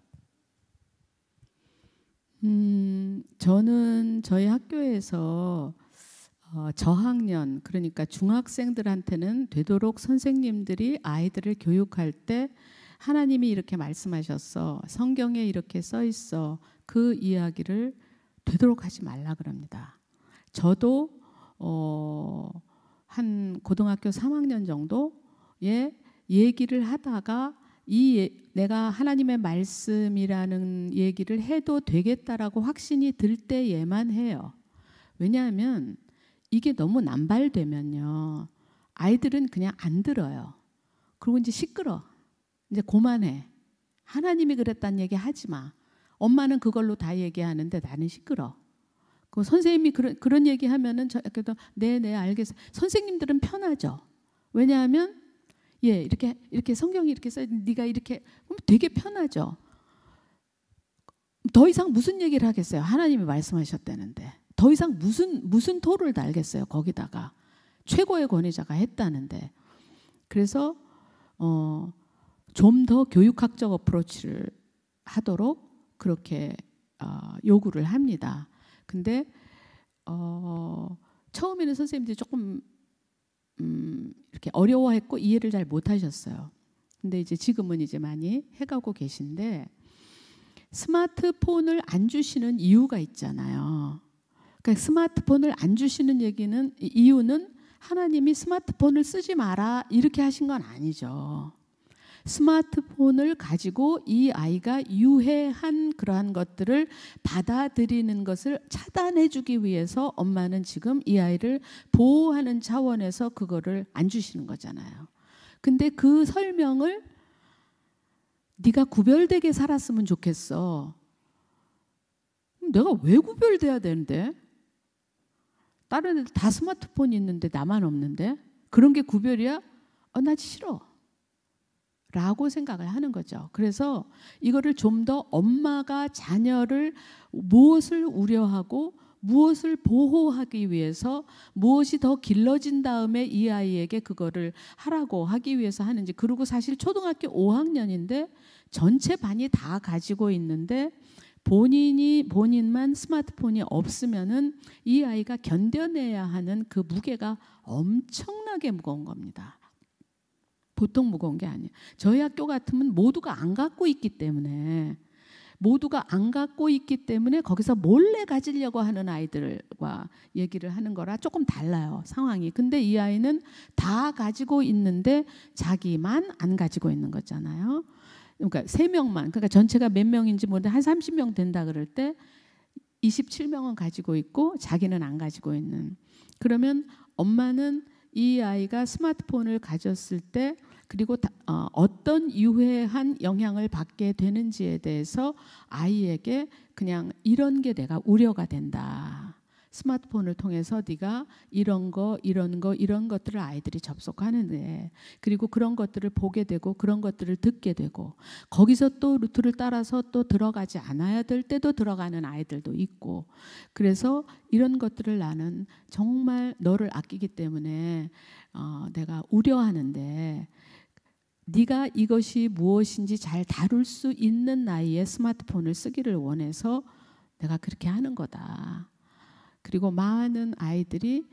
음, 저는 저희 학교에서 어, 저학년 그러니까 중학생들한테는 되도록 선생님들이 아이들을 교육할 때 하나님이 이렇게 말씀하셨어 성경에 이렇게 써 있어 그 이야기를 되도록 하지 말라 그럽니다. 저도 어, 한 고등학교 3학년 정도에 얘기를 하다가 이 예, 내가 하나님의 말씀이라는 얘기를 해도 되겠다라고 확신이 들 때에만 해요. 왜냐하면 이게 너무 남발되면요. 아이들은 그냥 안 들어요. 그리고 이제 시끄러. 이제 고만해. 하나님이 그랬다는 얘기 하지 마. 엄마는 그걸로 다 얘기하는데 나는 시끄러. 그 선생님이 그런 그런 얘기 하면은 저 그래도 네 네 알겠어. 선생님들은 편하죠. 왜냐하면 예 이렇게 이렇게 성경이 이렇게 써 네가 이렇게 그럼 되게 편하죠. 더 이상 무슨 얘기를 하겠어요? 하나님이 말씀하셨다는데 더 이상 무슨 무슨 토를 달겠어요? 거기다가 최고의 권위자가 했다는데 그래서 어, 좀 더 교육학적 어프로치를 하도록 그렇게 어, 요구를 합니다. 근데 어, 처음에는 선생님들이 조금 음, 이렇게 어려워했고 이해를 잘 못하셨어요. 근데 이제 지금은 이제 많이 해가고 계신데 스마트폰을 안 주시는 이유가 있잖아요. 그러니까 스마트폰을 안 주시는 얘기는 이유는 하나님이 스마트폰을 쓰지 마라 이렇게 하신 건 아니죠. 스마트폰을 가지고 이 아이가 유해한 그러한 것들을 받아들이는 것을 차단해 주기 위해서 엄마는 지금 이 아이를 보호하는 차원에서 그거를 안 주시는 거잖아요. 근데 그 설명을 네가 구별되게 살았으면 좋겠어. 내가 왜 구별돼야 되는데? 다른 애들 다 스마트폰이 있는데 나만 없는데? 그런 게 구별이야? 어, 나 싫어. 라고 생각을 하는 거죠. 그래서 이거를 좀 더 엄마가 자녀를 무엇을 우려하고 무엇을 보호하기 위해서 무엇이 더 길러진 다음에 이 아이에게 그거를 하라고 하기 위해서 하는지 그리고 사실 초등학교 5학년인데 전체 반이 다 가지고 있는데 본인이 본인만 스마트폰이 없으면은 이 아이가 견뎌내야 하는 그 무게가 엄청나게 무거운 겁니다. 보통 무거운 게 아니에요. 저희 학교 같으면 모두가 안 갖고 있기 때문에 모두가 안 갖고 있기 때문에 거기서 몰래 가지려고 하는 아이들과 얘기를 하는 거라 조금 달라요 상황이 근데 이 아이는 다 가지고 있는데 자기만 안 가지고 있는 거잖아요 그러니까 세 명만 그러니까 전체가 몇 명인지 모르는데 한 삼십 명 된다 그럴 때이십 명은 가지고 있고 자기는 안 가지고 있는 그러면 엄마는 이 아이가 스마트폰을 가졌을 때 그리고 어, 어떤 유해한 영향을 받게 되는지에 대해서 아이에게 그냥 이런 게 내가 우려가 된다. 스마트폰을 통해서 네가 이런 거 이런 거 이런 것들을 아이들이 접속하는데 그리고 그런 것들을 보게 되고 그런 것들을 듣게 되고 거기서 또 루트를 따라서 또 들어가지 않아야 될 때도 들어가는 아이들도 있고 그래서 이런 것들을 나는 정말 너를 아끼기 때문에 어, 내가 우려하는데 네가 이것이 무엇인지 잘 다룰 수 있는 나이에 스마트폰을 쓰기를 원해서 내가 그렇게 하는 거다. 그리고 많은 아이들이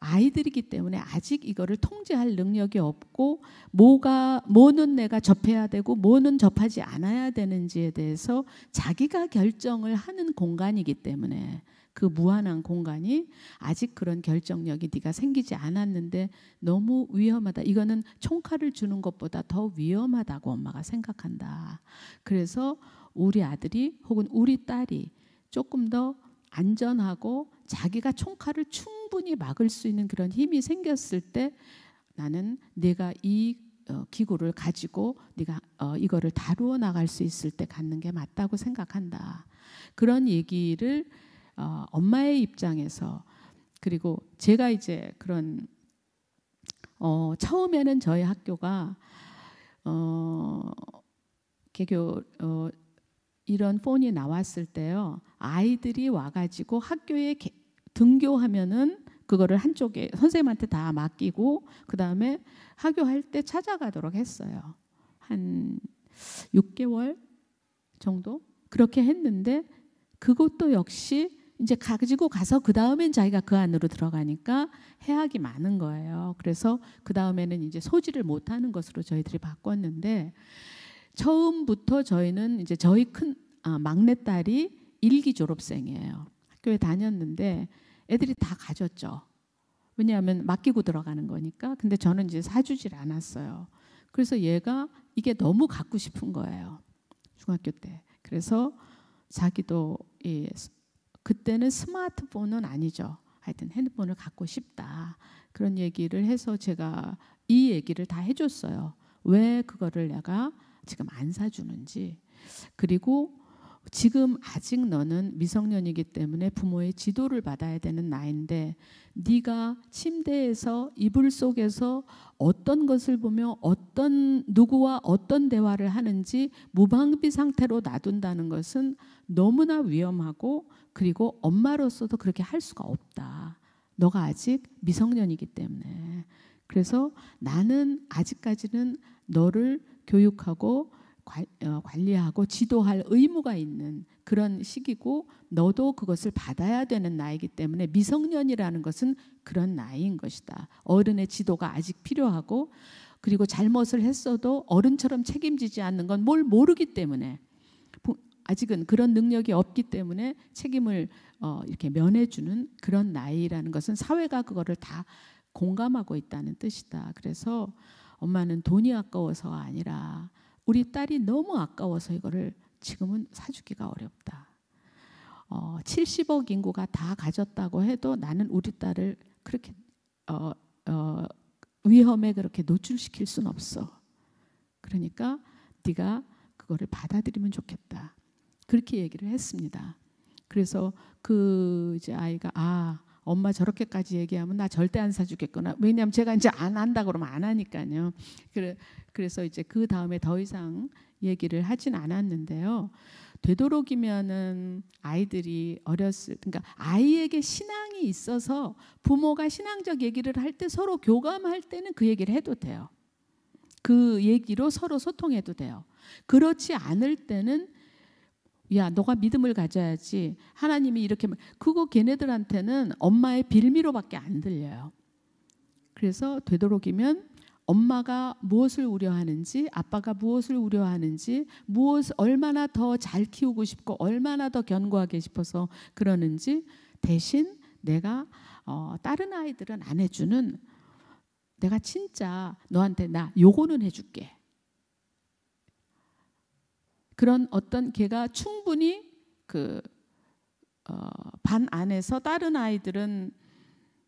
아이들이기 때문에 아직 이거를 통제할 능력이 없고 뭐가 뭐는 내가 접해야 되고 뭐는 접하지 않아야 되는지에 대해서 자기가 결정을 하는 공간이기 때문에 그 무한한 공간이 아직 그런 결정력이 네가 생기지 않았는데 너무 위험하다. 이거는 총칼을 주는 것보다 더 위험하다고 엄마가 생각한다. 그래서 우리 아들이 혹은 우리 딸이 조금 더 안전하고 자기가 총칼을 충분히 막을 수 있는 그런 힘이 생겼을 때 나는 내가 이 어, 기구를 가지고 네가 어, 이거를 다루어 나갈 수 있을 때 갖는 게 맞다고 생각한다. 그런 얘기를 어, 엄마의 입장에서 그리고 제가 이제 그런 어, 처음에는 저희 학교가 어, 개교 어, 이런 폰이 나왔을 때요. 아이들이 와가지고 학교에 개, 등교하면은 그거를 한쪽에 선생님한테 다 맡기고 그 다음에 학교할 때 찾아가도록 했어요. 한 6개월 정도 그렇게 했는데 그것도 역시 이제 가지고 가서 그 다음엔 자기가 그 안으로 들어가니까 해악이 많은 거예요. 그래서 그 다음에는 이제 소지를 못하는 것으로 저희들이 바꿨는데 처음부터 저희는 이제 저희 큰 아, 막내딸이 일기 졸업생이에요. 학교에 다녔는데 애들이 다 가졌죠. 왜냐하면 맡기고 들어가는 거니까. 근데 저는 이제 사주질 않았어요. 그래서 얘가 이게 너무 갖고 싶은 거예요. 중학교 때. 그래서 자기도 이, 그때는 스마트폰은 아니죠. 하여튼 핸드폰을 갖고 싶다. 그런 얘기를 해서 제가 이 얘기를 다 해줬어요. 왜 그거를 내가 지금 안 사주는지 그리고 지금 아직 너는 미성년이기 때문에 부모의 지도를 받아야 되는 나이인데 네가 침대에서 이불 속에서 어떤 것을 보며 어떤 누구와 어떤 대화를 하는지 무방비 상태로 놔둔다는 것은 너무나 위험하고 그리고 엄마로서도 그렇게 할 수가 없다. 너가 아직 미성년이기 때문에. 그래서 나는 아직까지는 너를 교육하고 어, 관리하고 지도할 의무가 있는 그런 시기고 너도 그것을 받아야 되는 나이기 때문에 미성년이라는 것은 그런 나이인 것이다. 어른의 지도가 아직 필요하고 그리고 잘못을 했어도 어른처럼 책임지지 않는 건 뭘 모르기 때문에 아직은 그런 능력이 없기 때문에 책임을 어, 이렇게 면해주는 그런 나이라는 것은 사회가 그거를 다 공감하고 있다는 뜻이다. 그래서 엄마는 돈이 아까워서가 아니라 우리 딸이 너무 아까워서 이거를 지금은 사주기가 어렵다. 어, 70억 인구가 다 가졌다고 해도 나는 우리 딸을 그렇게 어, 어, 위험에 그렇게 노출시킬 순 없어. 그러니까 네가 그거를 받아들이면 좋겠다. 그렇게 얘기를 했습니다. 그래서 그 이제 아이가 아 엄마 저렇게까지 얘기하면 나 절대 안 사주겠구나. 왜냐하면 제가 이제 안 한다 그러면 안 하니까요. 그래, 그래서 이제 그 다음에 더 이상 얘기를 하진 않았는데요. 되도록이면은 아이들이 어렸을 그러니까 아이에게 신앙이 있어서 부모가 신앙적 얘기를 할 때 서로 교감할 때는 그 얘기를 해도 돼요. 그 얘기로 서로 소통해도 돼요. 그렇지 않을 때는 야, 너가 믿음을 가져야지. 하나님이 이렇게 그거 걔네들한테는 엄마의 빌미로밖에 안 들려요. 그래서 되도록이면 엄마가 무엇을 우려하는지, 아빠가 무엇을 우려하는지, 무엇 얼마나 더 잘 키우고 싶고 얼마나 더 견고하게 싶어서 그러는지 대신 내가 어, 다른 아이들은 안 해주는 내가 진짜 너한테 나 요거는 해줄게. 그런 어떤 걔가 충분히 그, 어, 반 안에서 다른 아이들은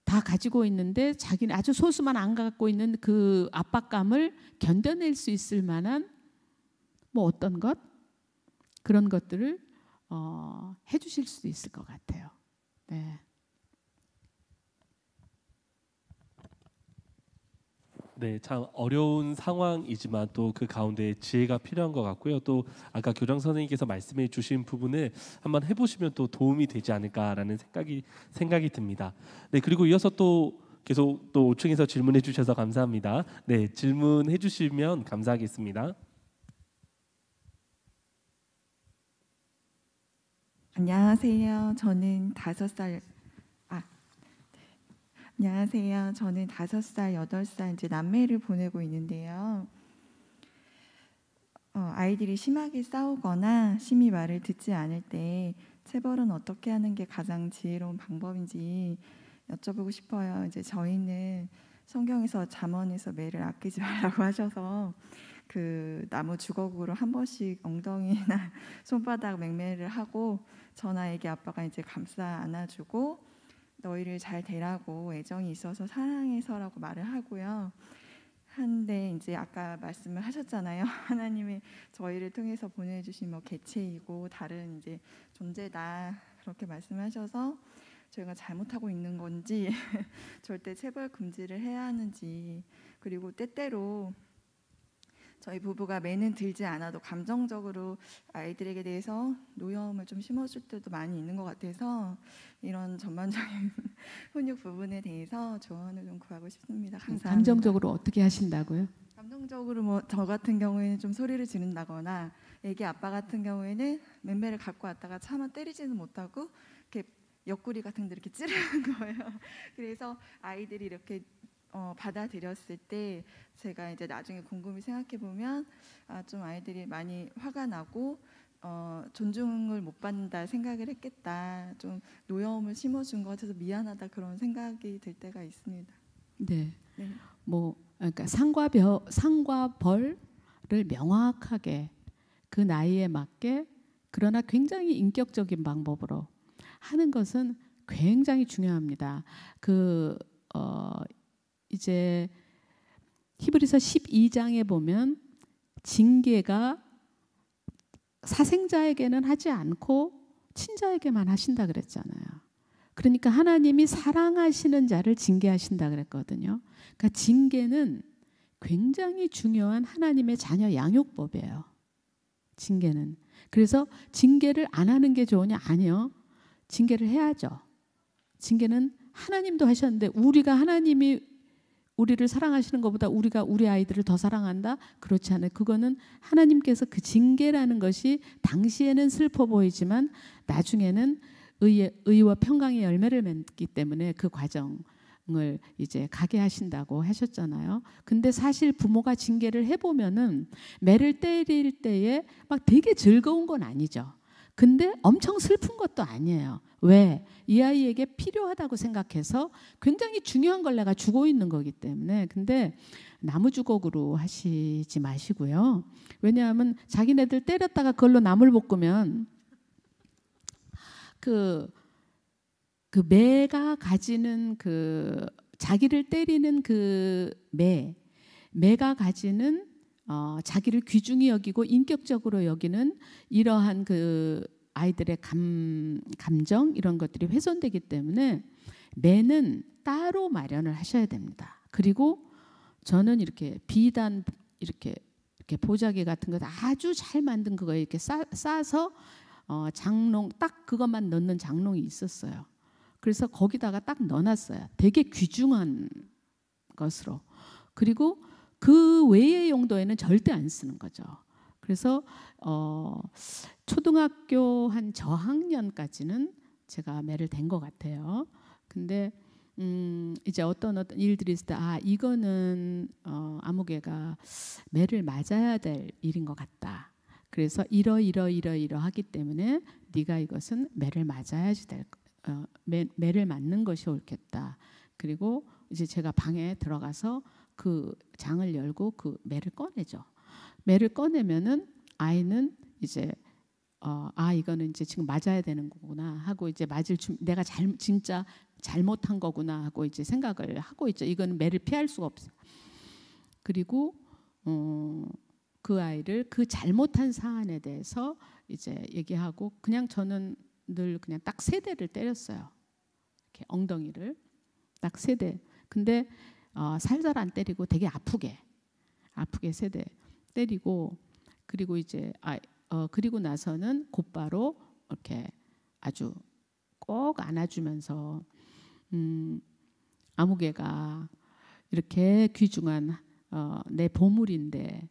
다 가지고 있는데 자기는 아주 소수만 안 갖고 있는 그 압박감을 견뎌낼 수 있을 만한 뭐 어떤 것? 그런 것들을 어, 해주실 수도 있을 것 같아요. 네. 네, 참 어려운 상황이지만 또 그 가운데 지혜가 필요한 것 같고요. 또 아까 교장 선생님께서 말씀해 주신 부분을 한번 해보시면 또 도움이 되지 않을까라는 생각이 생각이 듭니다. 네, 그리고 이어서 또 계속 또 5층에서 질문해 주셔서 감사합니다. 네, 질문해 주시면 감사하겠습니다. 안녕하세요. 저는 다섯 살 안녕하세요. 저는 다섯 살, 여덟 살 이제 남매를 보내고 있는데요. 어, 아이들이 심하게 싸우거나 심히 말을 듣지 않을 때 체벌은 어떻게 하는 게 가장 지혜로운 방법인지 여쭤보고 싶어요. 이제 저희는 성경에서 잠언에서 매를 아끼지 말라고 하셔서 그 나무 주걱으로 한 번씩 엉덩이나 손바닥 맹매를 하고 전아에게 아빠가 이제 감싸 안아주고 너희를 잘 대라고 애정이 있어서 사랑해서라고 말을 하고요. 한데 이제 아까 말씀을 하셨잖아요. 하나님이 저희를 통해서 보내주신 뭐 개체이고 다른 이제 존재다 그렇게 말씀하셔서 저희가 잘못하고 있는 건지 절대 체벌 금지를 해야 하는지 그리고 때때로 저희 부부가 매는 들지 않아도 감정적으로 아이들에게 대해서 노여움을 좀 심어줄 때도 많이 있는 것 같아서 이런 전반적인 훈육 부분에 대해서 조언을 좀 구하고 싶습니다. 네, 감사합니다. 감정적으로 어떻게 하신다고요? 감정적으로 뭐 저 같은 경우에는 좀 소리를 지른다거나 애기 아빠 같은 경우에는 맨매를 갖고 왔다가 차마 때리지는 못하고 이렇게 옆구리 같은 데 이렇게 찌르는 거예요. 그래서 아이들이 이렇게 어, 받아들였을 때 제가 이제 나중에 궁금이 생각해 보면 아, 좀 아이들이 많이 화가 나고 어, 존중을 못 받는다 생각을 했겠다. 좀 노여움을 심어준 것 같아서 미안하다 그런 생각이 들 때가 있습니다. 네. 네. 뭐 그러니까 상과 벼, 상과 벌을 명확하게 그 나이에 맞게 그러나 굉장히 인격적인 방법으로 하는 것은 굉장히 중요합니다. 그 어, 이제 히브리서 12장에 보면 징계가 사생자에게는 하지 않고 친자에게만 하신다 그랬잖아요. 그러니까 하나님이 사랑하시는 자를 징계하신다 그랬거든요. 그러니까 징계는 굉장히 중요한 하나님의 자녀 양육법이에요. 징계는. 그래서 징계를 안 하는 게 좋으냐? 아니요. 징계를 해야죠. 징계는 하나님도 하셨는데 우리가 하나님이 우리를 사랑하시는 것보다 우리가 우리 아이들을 더 사랑한다? 그렇지 않아요. 그거는 하나님께서 그 징계라는 것이 당시에는 슬퍼 보이지만 나중에는 의의, 의와 평강의 열매를 맺기 때문에 그 과정. 을 이제 가게 하신다고 하셨잖아요. 근데 사실 부모가 징계를 해보면은 매를 때릴 때에 막 되게 즐거운 건 아니죠. 근데 엄청 슬픈 것도 아니에요. 왜? 이 아이에게 필요하다고 생각해서 굉장히 중요한 걸 내가 주고 있는 거기 때문에. 근데 나무 주걱으로 하시지 마시고요. 왜냐하면 자기네들 때렸다가 그걸로 나물 볶으면 그, 그 매가 가지는 그 자기를 때리는 그 매, 매가 가지는 어, 자기를 귀중히 여기고 인격적으로 여기는 이러한 그 아이들의 감, 감정 이런 것들이 훼손되기 때문에 매는 따로 마련을 하셔야 됩니다. 그리고 저는 이렇게 비단 이렇게 이렇게 보자기 같은 것 아주 잘 만든 그거에 이렇게 싸, 싸서 어, 장롱 딱 그것만 넣는 장롱이 있었어요. 그래서 거기다가 딱 넣어놨어요. 되게 귀중한 것으로. 그리고 그 외의 용도에는 절대 안 쓰는 거죠. 그래서 어, 초등학교 한 저학년까지는 제가 매를 댄 것 같아요. 근데 음, 이제 어떤 어떤 일들이 있을 때, 아, 이거는 어, 아무개가 매를 맞아야 될 일인 것 같다. 그래서 이러 이러 이러 이러 하기 때문에 네가 이것은 매를 맞아야지 될 어, 매, 매를 맞는 것이 옳겠다. 그리고 이제 제가 방에 들어가서 그 장을 열고 그 매를 꺼내죠. 매를 꺼내면은 아이는 이제 어, 아 이거는 이제 지금 맞아야 되는 거구나 하고 이제 맞을 준 내가 잘 진짜 잘못한 거구나 하고 이제 생각을 하고 있죠. 이건 매를 피할 수가 없어. 그리고 어, 그 아이를 그 잘못한 사안에 대해서 이제 얘기하고 그냥 저는 늘 그냥 딱세 대를 때렸어요. 이렇게 엉덩이를 딱세 대. 근데 어, 살살 안 때리고 되게 아프게 아프게 세대 때리고 그리고 이제 아, 어, 그리고 나서는 곧바로 이렇게 아주 꼭 안아주면서 음, 아무개가 이렇게 귀중한 어, 내 보물인데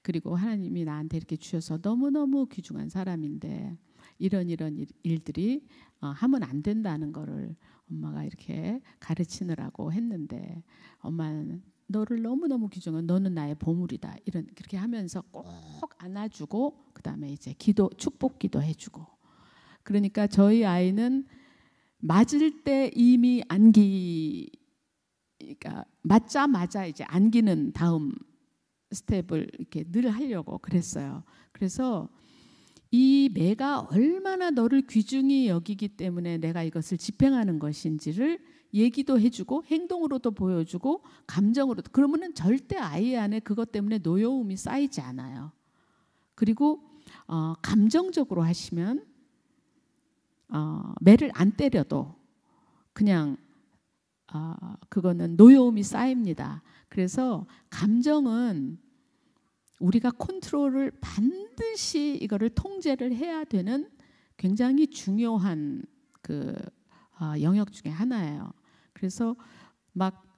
그리고 하나님이 나한테 이렇게 주셔서 너무너무 귀중한 사람인데 이런 이런 일, 들이 어, 하면 안 된다는 거를 엄마가 이렇게 가르치느라고 했는데 엄마는 너를 너무너무 귀중한 너는 나의 보물이다 이런 그렇게 하면서 꼭 안아주고 그다음에 이제 기도 축복 기도해 주고 그러니까 저희 아이는 맞을 때 이미 안기 그러니까 맞자마자 이제 안기는 다음 스텝을 이렇게 늘 하려고 그랬어요. 그래서 이 매가 얼마나 너를 귀중히 여기기 때문에 내가 이것을 집행하는 것인지를 얘기도 해주고 행동으로도 보여주고 감정으로도 그러면은 절대 아이 안에 그것 때문에 노여움이 쌓이지 않아요. 그리고 어, 감정적으로 하시면 어, 매를 안 때려도 그냥 어, 그거는 노여움이 쌓입니다. 그래서 감정은 우리가 컨트롤을 반드시 이거를 통제를 해야 되는 굉장히 중요한 그 어, 영역 중에 하나예요. 그래서 막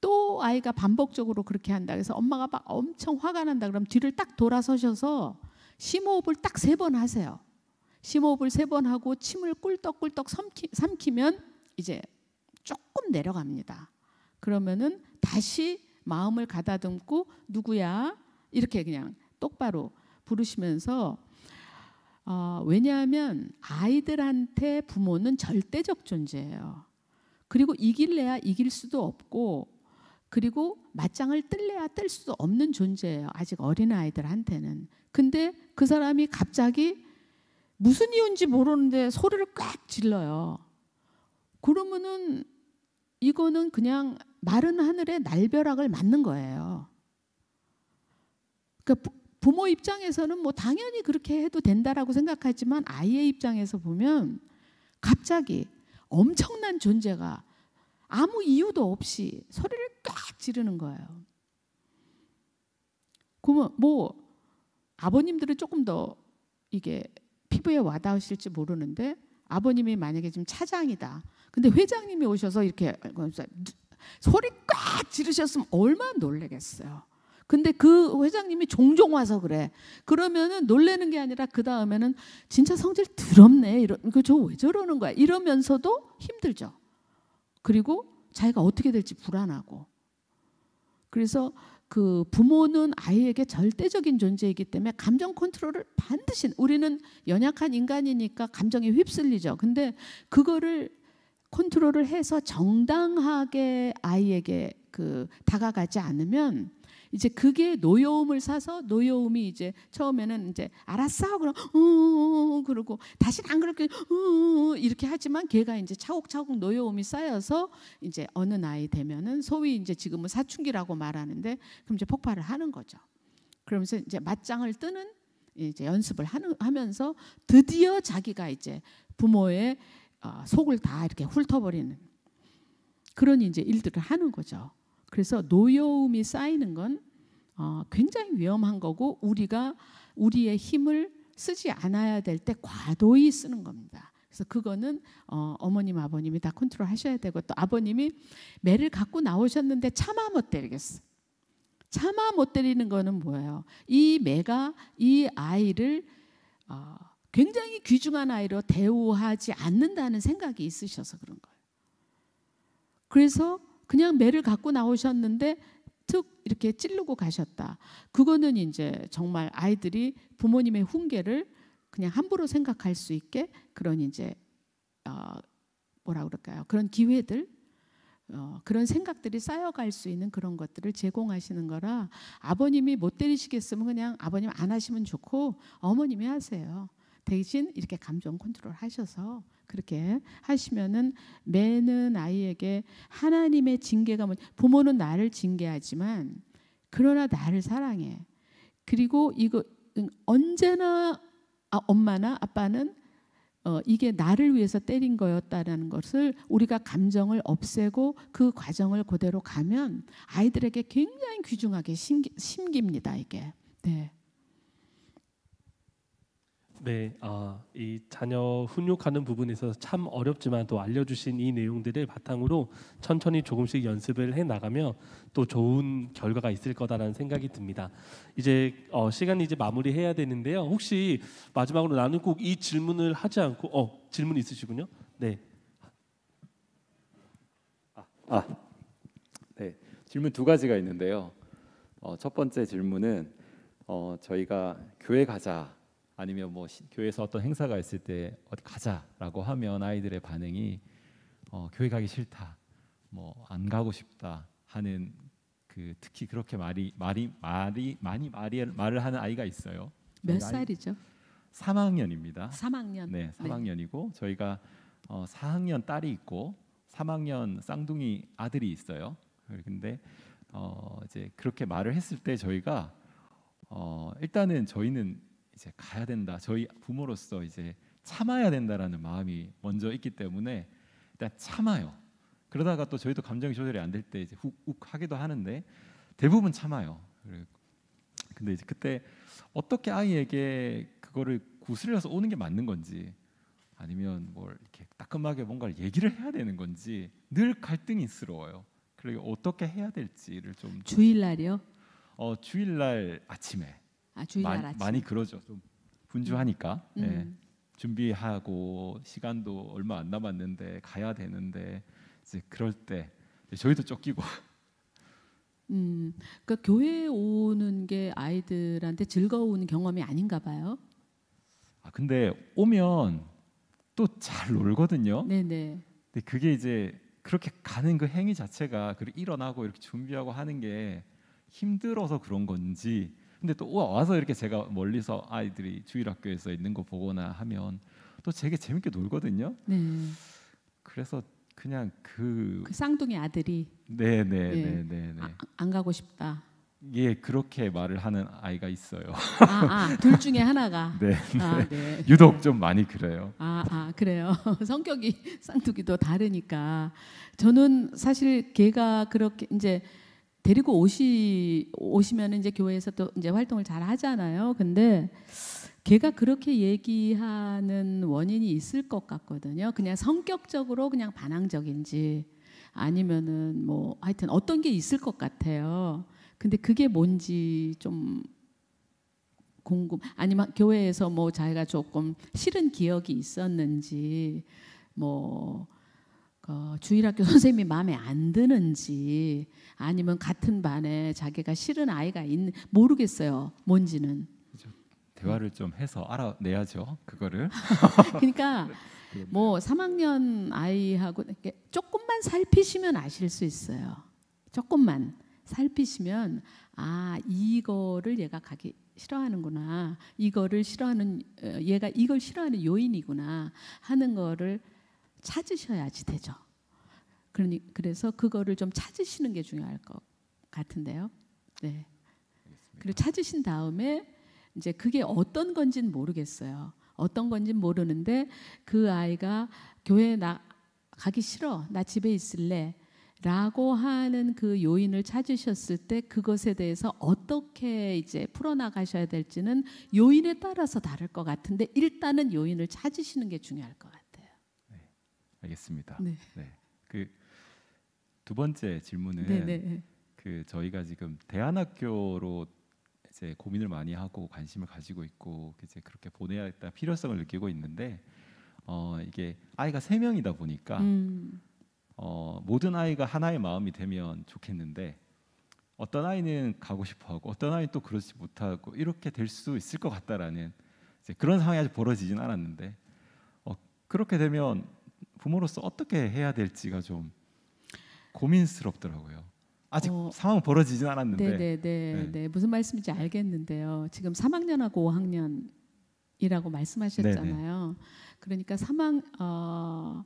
또 아이가 반복적으로 그렇게 한다. 그래서 엄마가 막 엄청 화가 난다. 그럼 뒤를 딱 돌아서셔서 심호흡을 딱 세 번 하세요. 심호흡을 세 번 하고 침을 꿀떡꿀떡 삼키, 삼키면 이제 조금 내려갑니다. 그러면은 다시 마음을 가다듬고 누구야 이렇게 그냥 똑바로 부르시면서 어, 왜냐하면 아이들한테 부모는 절대적 존재예요. 그리고 이길래야 이길 수도 없고 그리고 맞짱을 뜰래야 뜰 수도 없는 존재예요. 아직 어린 아이들한테는. 근데 그 사람이 갑자기 무슨 이유인지 모르는데 소리를 꽉 질러요. 그러면은 이거는 그냥 마른 하늘에 날벼락을 맞는 거예요. 그러니까 부모 입장에서는 뭐 당연히 그렇게 해도 된다라고 생각하지만 아이의 입장에서 보면 갑자기 엄청난 존재가 아무 이유도 없이 소리를 꽉 지르는 거예요. 그러면 뭐 아버님들은 조금 더 이게 피부에 와닿으실지 모르는데 아버님이 만약에 지금 차장이다. 근데 회장님이 오셔서 이렇게 어, 어, 소리 꽉 지르셨으면 얼마나 놀라겠어요. 근데 그 회장님이 종종 와서 그래. 그러면은 놀래는 게 아니라 그 다음에는 진짜 성질 더럽네. 이런 그 저 왜 저러는 거야? 이러면서도 힘들죠. 그리고 자기가 어떻게 될지 불안하고. 그래서 그 부모는 아이에게 절대적인 존재이기 때문에 감정 컨트롤을 반드시 우리는 연약한 인간이니까 감정이 휩쓸리죠. 근데 그거를 컨트롤을 해서 정당하게 아이에게 그 다가가지 않으면 이제 그게 노여움을 사서 노여움이 이제 처음에는 이제 알았어 그럼 어, 어, 어, 어 그러고 다시는 안 그렇게 어 이렇게 하지만 걔가 이제 차곡차곡 노여움이 쌓여서 이제 어느 나이 되면은 소위 이제 지금은 사춘기라고 말하는데 그럼 이제 폭발을 하는 거죠. 그러면서 이제 맞짱을 뜨는 이제 연습을 하는, 하면서 드디어 자기가 이제 부모의 어, 속을 다 이렇게 훑어버리는 그런 이제 일들을 하는 거죠. 그래서 노여움이 쌓이는 건 어, 굉장히 위험한 거고 우리가 우리의 힘을 쓰지 않아야 될 때 과도히 쓰는 겁니다. 그래서 그거는 어, 어머님 아버님이 다 컨트롤 하셔야 되고 또 아버님이 매를 갖고 나오셨는데 차마 못 때리겠어. 차마 못 때리는 거는 뭐예요? 이 매가 이 아이를 어, 굉장히 귀중한 아이로 대우하지 않는다는 생각이 있으셔서 그런 거예요. 그래서 그냥 매를 갖고 나오셨는데 툭 이렇게 찌르고 가셨다. 그거는 이제 정말 아이들이 부모님의 훈계를 그냥 함부로 생각할 수 있게 그런 이제 어 뭐라 그럴까요? 그런 기회들 어, 그런 생각들이 쌓여갈 수 있는 그런 것들을 제공하시는 거라 아버님이 못 때리시겠으면 그냥 아버님 안 하시면 좋고 어머님이 하세요. 대신 이렇게 감정 컨트롤 하셔서 그렇게 하시면은 매는 아이에게 하나님의 징계가 뭐 부모는 나를 징계하지만 그러나 나를 사랑해 그리고 이거 음, 언제나 아, 엄마나 아빠는 어, 이게 나를 위해서 때린 거였다라는 것을 우리가 감정을 없애고 그 과정을 그대로 가면 아이들에게 굉장히 귀중하게 심기, 심깁니다 이게. 네. 네, 아, 이 자녀 훈육하는 부분에 서참 어렵지만 또 알려주신 이 내용들을 바탕으로 천천히 조금씩 연습을 해 나가며 또 좋은 결과가 있을 거다라는 생각이 듭니다. 이제 어, 시간 이제 마무리해야 되는데요. 혹시 마지막으로 나는 꼭이 질문을 하지 않고 어 질문 있으시군요. 네. 아, 아. 네. 질문 두 가지가 있는데요. 어, 첫 번째 질문은 어, 저희가 교회 가자 아니면 뭐 교회에서 어떤 행사가 있을 때 어디 가자라고 하면 아이들의 반응이 어, 교회 가기 싫다, 뭐 안 가고 싶다 하는 그 특히 그렇게 말이 말이 말이 많이 말이 말을 하는 아이가 있어요. 몇 살이죠? 3학년입니다. 3학년. 네, 3학년이고 네. 저희가 어, 4학년 딸이 있고 3학년 쌍둥이 아들이 있어요. 그런데 어, 이제 그렇게 말을 했을 때 저희가 어, 일단은 저희는 이제 가야 된다. 저희 부모로서 이제 참아야 된다라는 마음이 먼저 있기 때문에 일단 참아요. 그러다가 또 저희도 감정 이 조절이 안 될 때 이제 훅훅 하기도 하는데 대부분 참아요. 근데 이제 그때 어떻게 아이에게 그거를 구슬려서 오는 게 맞는 건지 아니면 뭘 이렇게 따끔하게 뭔가를 얘기를 해야 되는 건지 늘 갈등이 있스러워요. 그리고 그러니까 어떻게 해야 될지를 좀 주일날이요? 어 주일날 아침에 아, 주일날 많이, 아침. 많이 그러죠. 좀 분주하니까. 음. 예. 음. 준비하고 시간도 얼마 안 남았는데 가야 되는데 이제 그럴 때 저희도 쫓기고. 음, 그러니까 교회 오는 게 아이들한테 즐거운 경험이 아닌가 봐요. 아 근데 오면 또 잘 놀거든요. 네네. 근데 그게 이제 그렇게 가는 그 행위 자체가 그 일어나고 이렇게 준비하고 하는 게 힘들어서 그런 건지 근데 또 와서 이렇게 제가 멀리서 아이들이 주일 학교에서 있는 거 보거나 하면 또 되게 재밌게 놀거든요. 네. 그래서 그냥 그, 그 쌍둥이 아들이 네네네네 네, 예. 네, 네, 네. 아, 안 가고 싶다. 예 그렇게 말을 하는 아이가 있어요. 아둘 아, 중에 하나가. 네, 네. 아, 네, 유독 좀 많이 그래요. 아, 아 그래요. 성격이 쌍둥이도 다르니까 저는 사실 걔가 그렇게 이제 데리고 오시 오시면 은 이제 교회에서 또 이제 활동을 잘 하잖아요. 근데 걔가 그렇게 얘기하는 원인이 있을 것 같거든요. 그냥 성격적으로 그냥 반항적인지 아니면은 뭐 하여튼 어떤 게 있을 것 같아요. 근데 그게 뭔지 좀 궁금 아니면 교회에서 뭐 자기가 조금 싫은 기억이 있었는지 뭐 어, 주일학교 선생님이 마음에 안 드는지 아니면 같은 반에 자기가 싫은 아이가 있는 모르겠어요. 뭔지는 대화를 좀 해서 알아내야죠. 그거를. 그러니까 네, 네. 뭐 3학년 아이하고 조금만 살피시면 아실 수 있어요. 조금만 살피시면 아 이거를 얘가 가기 싫어하는구나. 이거를 싫어하는 어, 얘가 이걸 싫어하는 요인이구나 하는 거를 찾으셔야지 되죠. 그러니 그래서 그거를 좀 찾으시는 게 중요할 것 같은데요. 네. 그리고 찾으신 다음에 이제 그게 어떤 건지는 모르겠어요. 어떤 건지는 모르는데 그 아이가 교회 나 가기 싫어. 나 집에 있을래. 라고 하는 그 요인을 찾으셨을 때 그것에 대해서 어떻게 이제 풀어나가셔야 될지는 요인에 따라서 다를 것 같은데 일단은 요인을 찾으시는 게 중요할 것 같아요. 알겠습니다. 네. 네. 그 두 번째 질문은 네네. 네, 네. 그 저희가 지금 대안학교로 이제 고민을 많이 하고 관심을 가지고 있고 이제 그렇게 보내야겠다 필요성을 느끼고 있는데 어 이게 아이가 세 명이다 보니까 음. 어 모든 아이가 하나의 마음이 되면 좋겠는데 어떤 아이는 가고 싶어하고 어떤 아이는 또 그러지 못하고 이렇게 될 수 있을 것 같다라는 이제 그런 상황이 아직 벌어지진 않았는데 어, 그렇게 되면 부모로서 어떻게 해야 될지가 좀 고민스럽더라고요. 아직 어, 상황 벌어지진 않았는데. 네네네. 네 네, 네. 네. 무슨 말씀인지 알겠는데요. 지금 3학년하고 5학년이라고 말씀하셨잖아요. 네네. 네. 그러니까 3학 어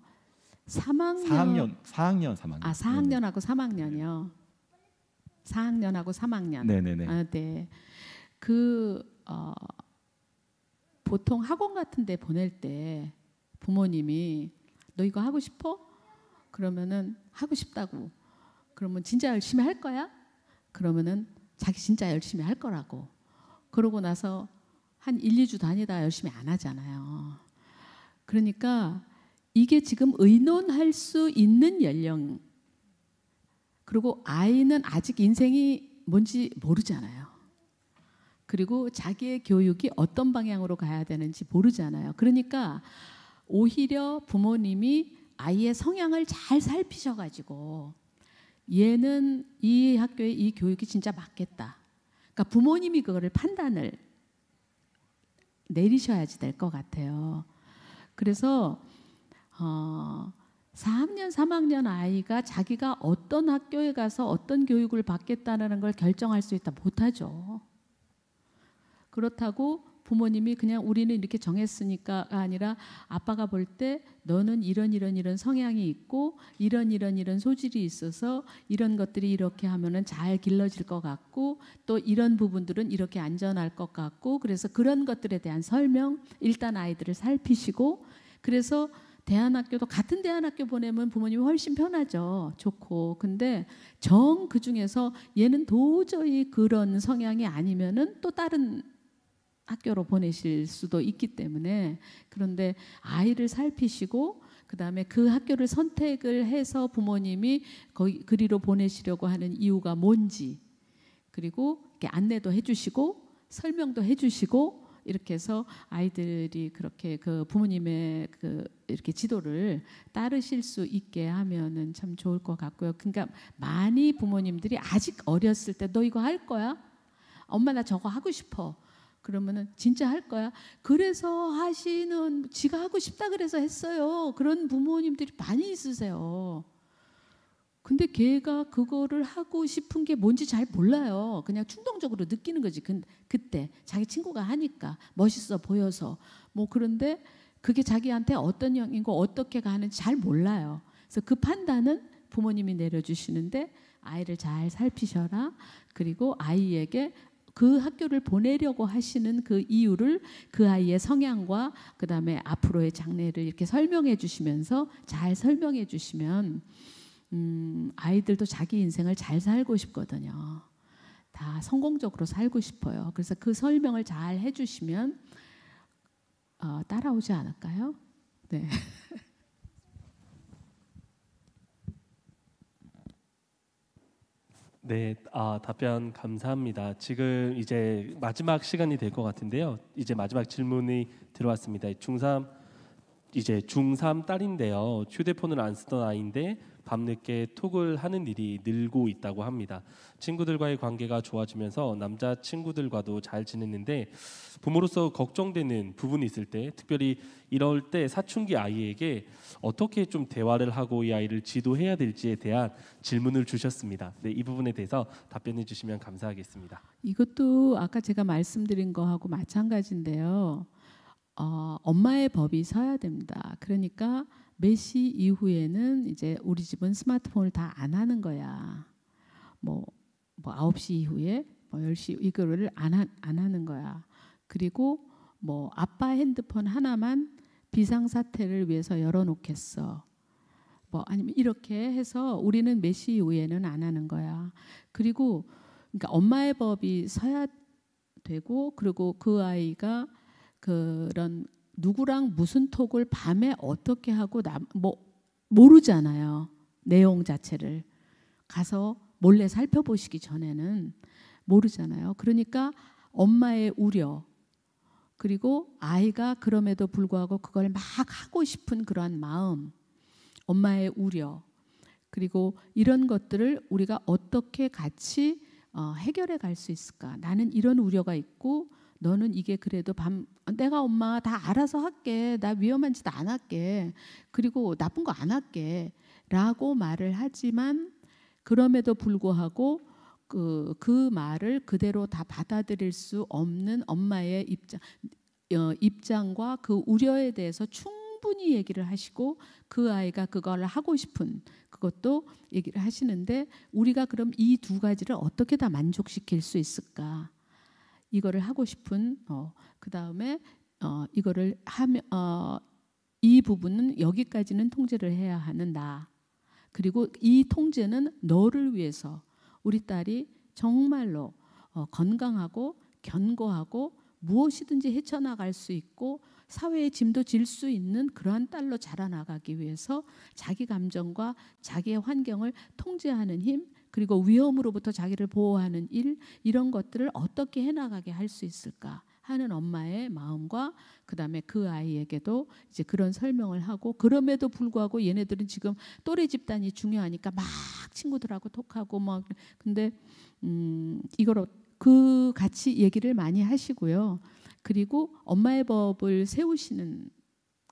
3학년 4학년 4학년 3학년. 아 4학년하고 네네. 3학년이요. 4학년하고 3학년. 네네네. 아, 네. 그 어, 보통 학원 같은 데 보낼 때 부모님이 너 이거 하고 싶어? 그러면은 하고 싶다고. 그러면 진짜 열심히 할 거야? 그러면은 자기 진짜 열심히 할 거라고. 그러고 나서 한 1, 2주 다니다 열심히 안 하잖아요. 그러니까 이게 지금 의논할 수 있는 연령. 그리고 아이는 아직 인생이 뭔지 모르잖아요. 그리고 자기의 교육이 어떤 방향으로 가야 되는지 모르잖아요. 그러니까 오히려 부모님이 아이의 성향을 잘 살피셔가지고 얘는 이 학교에 이 교육이 진짜 맞겠다. 그러니까 부모님이 그거를 판단을 내리셔야지 될 것 같아요. 그래서 어, 4학년, 3학년 아이가 자기가 어떤 학교에 가서 어떤 교육을 받겠다는 걸 결정할 수 있다 못하죠. 그렇다고 부모님이 그냥 우리는 이렇게 정했으니까가 아니라 아빠가 볼 때 너는 이런 이런 이런 성향이 있고 이런 이런 이런 소질이 있어서 이런 것들이 이렇게 하면은 잘 길러질 것 같고 또 이런 부분들은 이렇게 안전할 것 같고 그래서 그런 것들에 대한 설명 일단 아이들을 살피시고 그래서 대안학교도 같은 대안학교 보내면 부모님이 훨씬 편하죠. 좋고. 근데 정그 중에서 얘는 도저히 그런 성향이 아니면은 또 다른 학교로 보내실 수도 있기 때문에 그런데 아이를 살피시고 그다음에 그 학교를 선택을 해서 부모님이 거기 그리로 보내시려고 하는 이유가 뭔지 그리고 이렇게 안내도 해주시고 설명도 해주시고 이렇게 해서 아이들이 그렇게 그 부모님의 그 이렇게 지도를 따르실 수 있게 하면은 참 좋을 것 같고요. 그러니까 많이 부모님들이 아직 어렸을 때 너 이거 할 거야? 엄마 나 저거 하고 싶어. 그러면은 진짜 할 거야. 그래서 하시는 지가 하고 싶다 그래서 했어요. 그런 부모님들이 많이 있으세요. 근데 걔가 그거를 하고 싶은 게 뭔지 잘 몰라요. 그냥 충동적으로 느끼는 거지. 그, 그때 자기 친구가 하니까 멋있어 보여서 뭐 그런데 그게 자기한테 어떤 영이고 어떻게 가는지 잘 몰라요. 그래서 그 판단은 부모님이 내려주시는데 아이를 잘 살피셔라. 그리고 아이에게 그 학교를 보내려고 하시는 그 이유를 그 아이의 성향과 그다음에 앞으로의 장래를 이렇게 설명해 주시면서 잘 설명해 주시면 음, 아이들도 자기 인생을 잘 살고 싶거든요. 다 성공적으로 살고 싶어요. 그래서 그 설명을 잘 해주시면 어, 따라오지 않을까요? 네. 네, 아, 답변 감사합니다. 지금 이제 마지막 시간이 될 것 같은데요. 이제 마지막 질문이 들어왔습니다. 중3 이제 중3 딸인데요. 휴대폰을 안 쓰던 아이인데 밤늦게 톡을 하는 일이 늘고 있다고 합니다. 친구들과의 관계가 좋아지면서 남자 친구들과도 잘 지냈는데 부모로서 걱정되는 부분이 있을 때 특별히 이럴 때 사춘기 아이에게 어떻게 좀 대화를 하고 이 아이를 지도해야 될지에 대한 질문을 주셨습니다. 네, 이 부분에 대해서 답변해 주시면 감사하겠습니다. 이것도 아까 제가 말씀드린 거하고 마찬가지인데요. 어, 엄마의 법이 서야 됩니다. 그러니까 몇시 이후에는 이제 우리 집은 스마트폰을 다 안 하는 거야. 뭐, 뭐 9시 이후에 뭐 10시 이거를 안, 하, 안 하는 거야. 그리고 뭐 아빠 핸드폰 하나만 비상사태를 위해서 열어놓겠어. 뭐 아니면 이렇게 해서 우리는 몇 시 이후에는 안 하는 거야. 그리고 그러니까 엄마의 법이 서야 되고 그리고 그 아이가 그런 누구랑 무슨 톡을 밤에 어떻게 하고 남, 뭐 모르잖아요. 내용 자체를 가서 몰래 살펴보시기 전에는 모르잖아요. 그러니까 엄마의 우려 그리고 아이가 그럼에도 불구하고 그걸 막 하고 싶은 그러한 마음, 엄마의 우려 그리고 이런 것들을 우리가 어떻게 같이 어, 해결해 갈 수 있을까? 나는 이런 우려가 있고 너는 이게 그래도 밤 내가 엄마 다 알아서 할게. 나 위험한 짓 안 할게. 그리고 나쁜 거 안 할게. 라고 말을 하지만 그럼에도 불구하고 그, 그 말을 그대로 다 받아들일 수 없는 엄마의 입장, 어, 입장과 그 우려에 대해서 충분히 얘기를 하시고 그 아이가 그걸 하고 싶은 그것도 얘기를 하시는데 우리가 그럼 이 두 가지를 어떻게 다 만족시킬 수 있을까? 이거를 하고 싶은 어, 그 다음에 어, 이거를 하면 어, 이 부분은 여기까지는 통제를 해야 하는 나 그리고 이 통제는 너를 위해서 우리 딸이 정말로 어, 건강하고 견고하고 무엇이든지 헤쳐나갈 수 있고 사회의 짐도 질 수 있는 그러한 딸로 자라나가기 위해서 자기 감정과 자기의 환경을 통제하는 힘 그리고 위험으로부터 자기를 보호하는 일 이런 것들을 어떻게 해나가게 할 수 있을까 하는 엄마의 마음과 그다음에 그 아이에게도 이제 그런 설명을 하고 그럼에도 불구하고 얘네들은 지금 또래 집단이 중요하니까 막 친구들하고 톡하고 막 근데 음 이걸 어, 그 같이 얘기를 많이 하시고요. 그리고 엄마의 법을 세우시는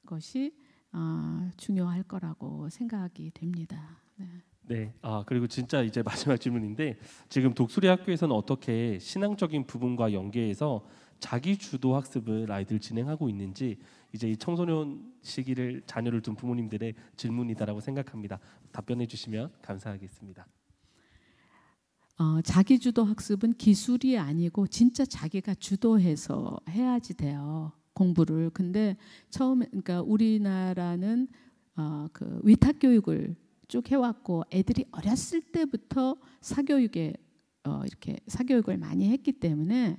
것이 아, 중요할 거라고 생각이 됩니다. 네. 네. 아 그리고 진짜 이제 마지막 질문인데 지금 독수리 학교에서는 어떻게 신앙적인 부분과 연계해서 자기 주도 학습을 아이들 진행하고 있는지 이제 이 청소년 시기를 자녀를 둔 부모님들의 질문이다라고 생각합니다. 답변해 주시면 감사하겠습니다. 어, 자기 주도 학습은 기술이 아니고 진짜 자기가 주도해서 해야지 돼요. 공부를. 근데 처음에 그러니까 우리나라는 어, 그 위탁 교육을 쭉 해왔고 애들이 어렸을 때부터 사교육에 어, 이렇게 사교육을 많이 했기 때문에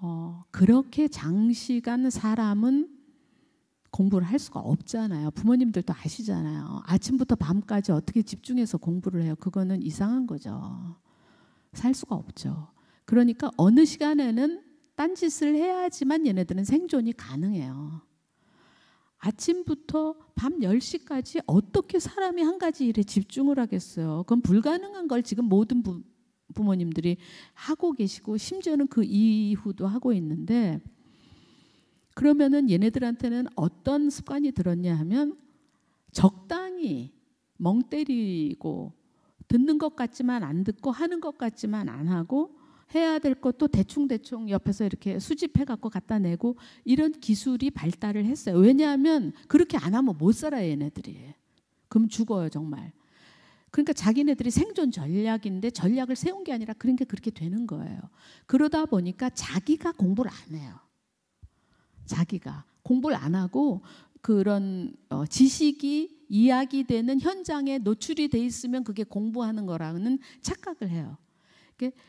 어, 그렇게 장시간 사람은 공부를 할 수가 없잖아요. 부모님들도 아시잖아요. 아침부터 밤까지 어떻게 집중해서 공부를 해요. 그거는 이상한 거죠. 살 수가 없죠. 그러니까 어느 시간에는 딴짓을 해야지만 얘네들은 생존이 가능해요. 아침부터 밤 10시까지 어떻게 사람이 한 가지 일에 집중을 하겠어요. 그건 불가능한 걸 지금 모든 부, 부모님들이 하고 계시고 심지어는 그 이후도 하고 있는데 그러면은 얘네들한테는 어떤 습관이 들었냐 하면 적당히 멍 때리고 듣는 것 같지만 안 듣고 하는 것 같지만 안 하고 해야 될 것도 대충대충 옆에서 이렇게 수집해 갖고 갖다 내고 이런 기술이 발달을 했어요. 왜냐하면 그렇게 안 하면 못 살아요, 얘네들이. 그럼 죽어요, 정말. 그러니까 자기네들이 생존 전략인데 전략을 세운 게 아니라 그런 게 그렇게 되는 거예요. 그러다 보니까 자기가 공부를 안 해요. 자기가 공부를 안 하고 그런 어, 지식이 이야기되는 현장에 노출이 돼 있으면 그게 공부하는 거라는 착각을 해요. 그러니까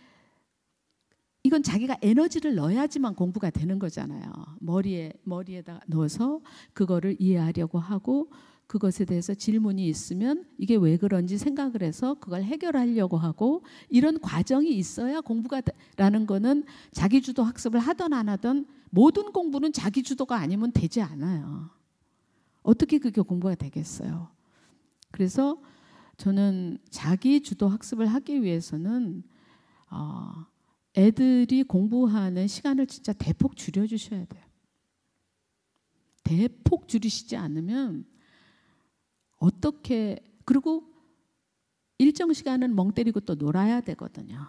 이건 자기가 에너지를 넣어야지만 공부가 되는 거잖아요. 머리에 머리에다 넣어서 그거를 이해하려고 하고 그것에 대해서 질문이 있으면 이게 왜 그런지 생각을 해서 그걸 해결하려고 하고 이런 과정이 있어야 공부가 라는 거는 자기 주도 학습을 하던 안 하던 모든 공부는 자기 주도가 아니면 되지 않아요. 어떻게 그게 공부가 되겠어요? 그래서 저는 자기 주도 학습을 하기 위해서는 어, 애들이 공부하는 시간을 진짜 대폭 줄여주셔야 돼요. 대폭 줄이시지 않으면 어떻게 그리고 일정 시간은 멍 때리고 또 놀아야 되거든요.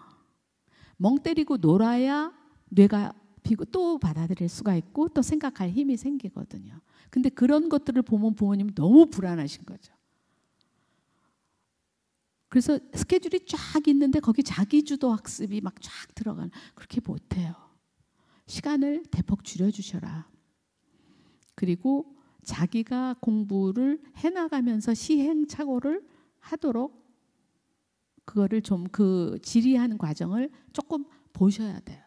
멍 때리고 놀아야 뇌가 비고 또 받아들일 수가 있고 또 생각할 힘이 생기거든요. 근데 그런 것들을 보면 부모님 너무 불안하신 거죠. 그래서 스케줄이 쫙 있는데 거기 자기주도 학습이 막 쫙 들어가는 그렇게 못해요. 시간을 대폭 줄여주셔라. 그리고 자기가 공부를 해나가면서 시행착오를 하도록 그거를 좀그 질의하는 과정을 조금 보셔야 돼요.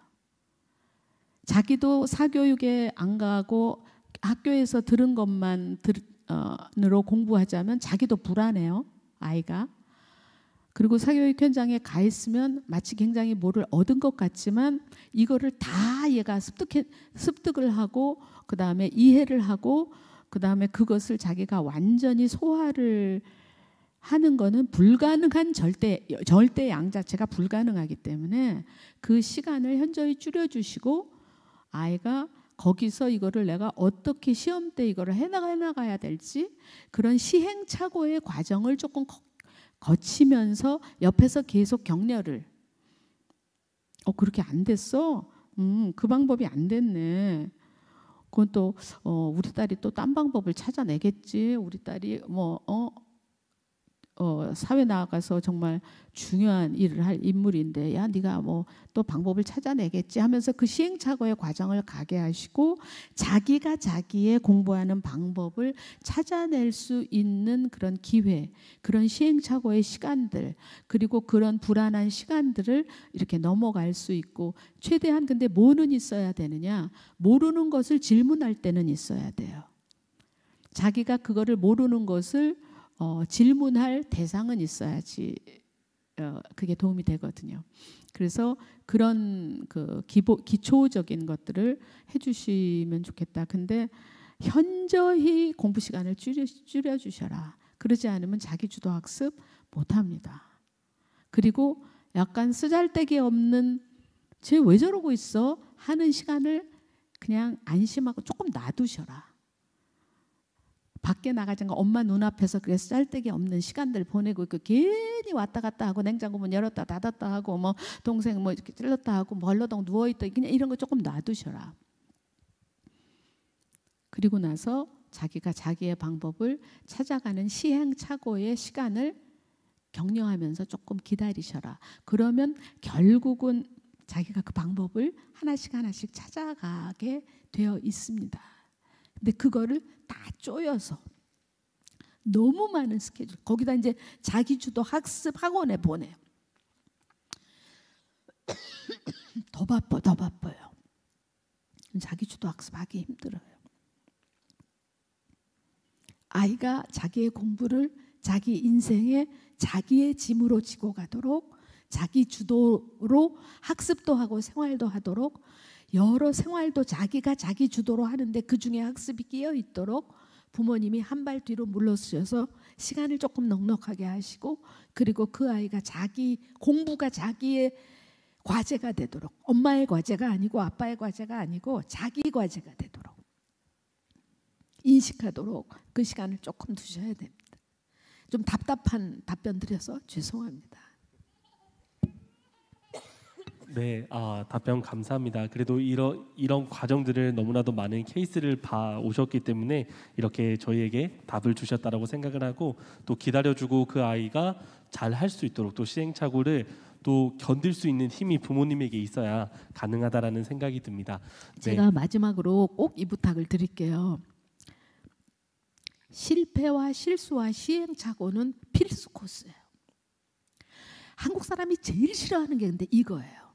자기도 사교육에 안 가고 학교에서 들은 것만 들, 으로 공부하자면 자기도 불안해요. 아이가 그리고 사교육 현장에 가 있으면 마치 굉장히 뭐를 얻은 것 같지만 이거를 다 얘가 습득해, 습득을 하고 그 다음에 이해를 하고 그 다음에 그것을 자기가 완전히 소화를 하는 거는 불가능한 절대 절대 양 자체가 불가능하기 때문에 그 시간을 현저히 줄여 주시고 아이가 거기서 이거를 내가 어떻게 시험 때 이거를 해나가 해나가야 될지 그런 시행착오의 과정을 조금 거치면서 옆에서 계속 격려를 어 그렇게 안 됐어? 음, 그 방법이 안 됐네. 그건 또 어, 우리 딸이 또 딴 방법을 찾아내겠지. 우리 딸이 뭐 어, 어, 사회 나아가서 정말 중요한 일을 할 인물인데 야 네가 뭐 또 방법을 찾아내겠지 하면서 그 시행착오의 과정을 가게 하시고 자기가 자기의 공부하는 방법을 찾아낼 수 있는 그런 기회 그런 시행착오의 시간들 그리고 그런 불안한 시간들을 이렇게 넘어갈 수 있고 최대한 근데 뭐는 있어야 되느냐 모르는 것을 질문할 때는 있어야 돼요 자기가 그거를 모르는 것을 어, 질문할 대상은 있어야지 어, 그게 도움이 되거든요. 그래서 그런 그 기보, 기초적인 것들을 해주시면 좋겠다. 근데 현저히 공부 시간을 줄여, 줄여주셔라. 그러지 않으면 자기주도 학습 못합니다. 그리고 약간 쓰잘데기 없는 쟤왜 저러고 있어 하는 시간을 그냥 안심하고 조금 놔두셔라. 밖에 나가지 않고 엄마 눈앞에서 그래서 짤기 없는 시간들 보내고 있 괜히 왔다 갔다 하고 냉장고 문 열었다 닫았다 하고 뭐 동생 뭐 이렇게 찔렀다 하고 멀러덩 뭐 누워있다 그냥 이런 거 조금 놔두셔라. 그리고 나서 자기가 자기의 방법을 찾아가는 시행착오의 시간을 격려하면서 조금 기다리셔라. 그러면 결국은 자기가 그 방법을 하나씩 하나씩 찾아가게 되어 있습니다. 근데 그거를 다 쪼여서 너무 많은 스케줄 거기다 이제 자기 주도 학습 학원에 보내요. 더 바빠 더 바빠요. 자기 주도 학습하기 힘들어요. 아이가 자기의 공부를 자기 인생에 자기의 짐으로 지고 가도록 자기 주도로 학습도 하고 생활도 하도록 여러 생활도 자기가 자기 주도로 하는데 그 중에 학습이 끼어 있도록 부모님이 한 발 뒤로 물러서셔서 시간을 조금 넉넉하게 하시고 그리고 그 아이가 자기 공부가 자기의 과제가 되도록 엄마의 과제가 아니고 아빠의 과제가 아니고 자기 과제가 되도록 인식하도록 그 시간을 조금 두셔야 됩니다. 좀 답답한 답변 드려서 죄송합니다. 네, 아, 답변 감사합니다. 그래도 이러, 이런 과정들을 너무나도 많은 케이스를 봐 오셨기 때문에 이렇게 저희에게 답을 주셨다라고 생각을 하고 또 기다려주고 그 아이가 잘 할 수 있도록 또 시행착오를 또 견딜 수 있는 힘이 부모님에게 있어야 가능하다라는 생각이 듭니다. 네. 제가 마지막으로 꼭 이 부탁을 드릴게요. 실패와 실수와 시행착오는 필수 코스예요. 한국 사람이 제일 싫어하는 게 근데 이거예요.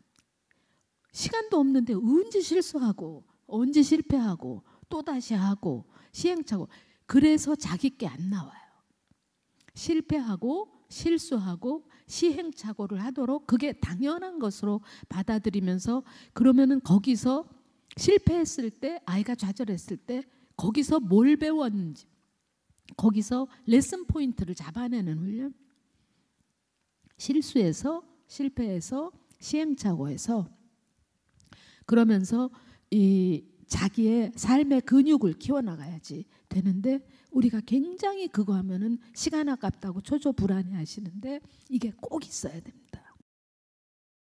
시간도 없는데 언제 실수하고 언제 실패하고 또 다시 하고 시행착오. 그래서 자기 게안 나와요. 실패하고 실수하고 시행착오를 하도록 그게 당연한 것으로 받아들이면서 그러면은 거기서 실패했을 때 아이가 좌절했을 때 거기서 뭘 배웠는지 거기서 레슨 포인트를 잡아내는 훈련 실수에서 실패해서 시행착오에서 그러면서 이 자기의 삶의 근육을 키워나가야지 되는데 우리가 굉장히 그거 하면은 시간 아깝다고 초조 불안해 하시는데 이게 꼭 있어야 됩니다.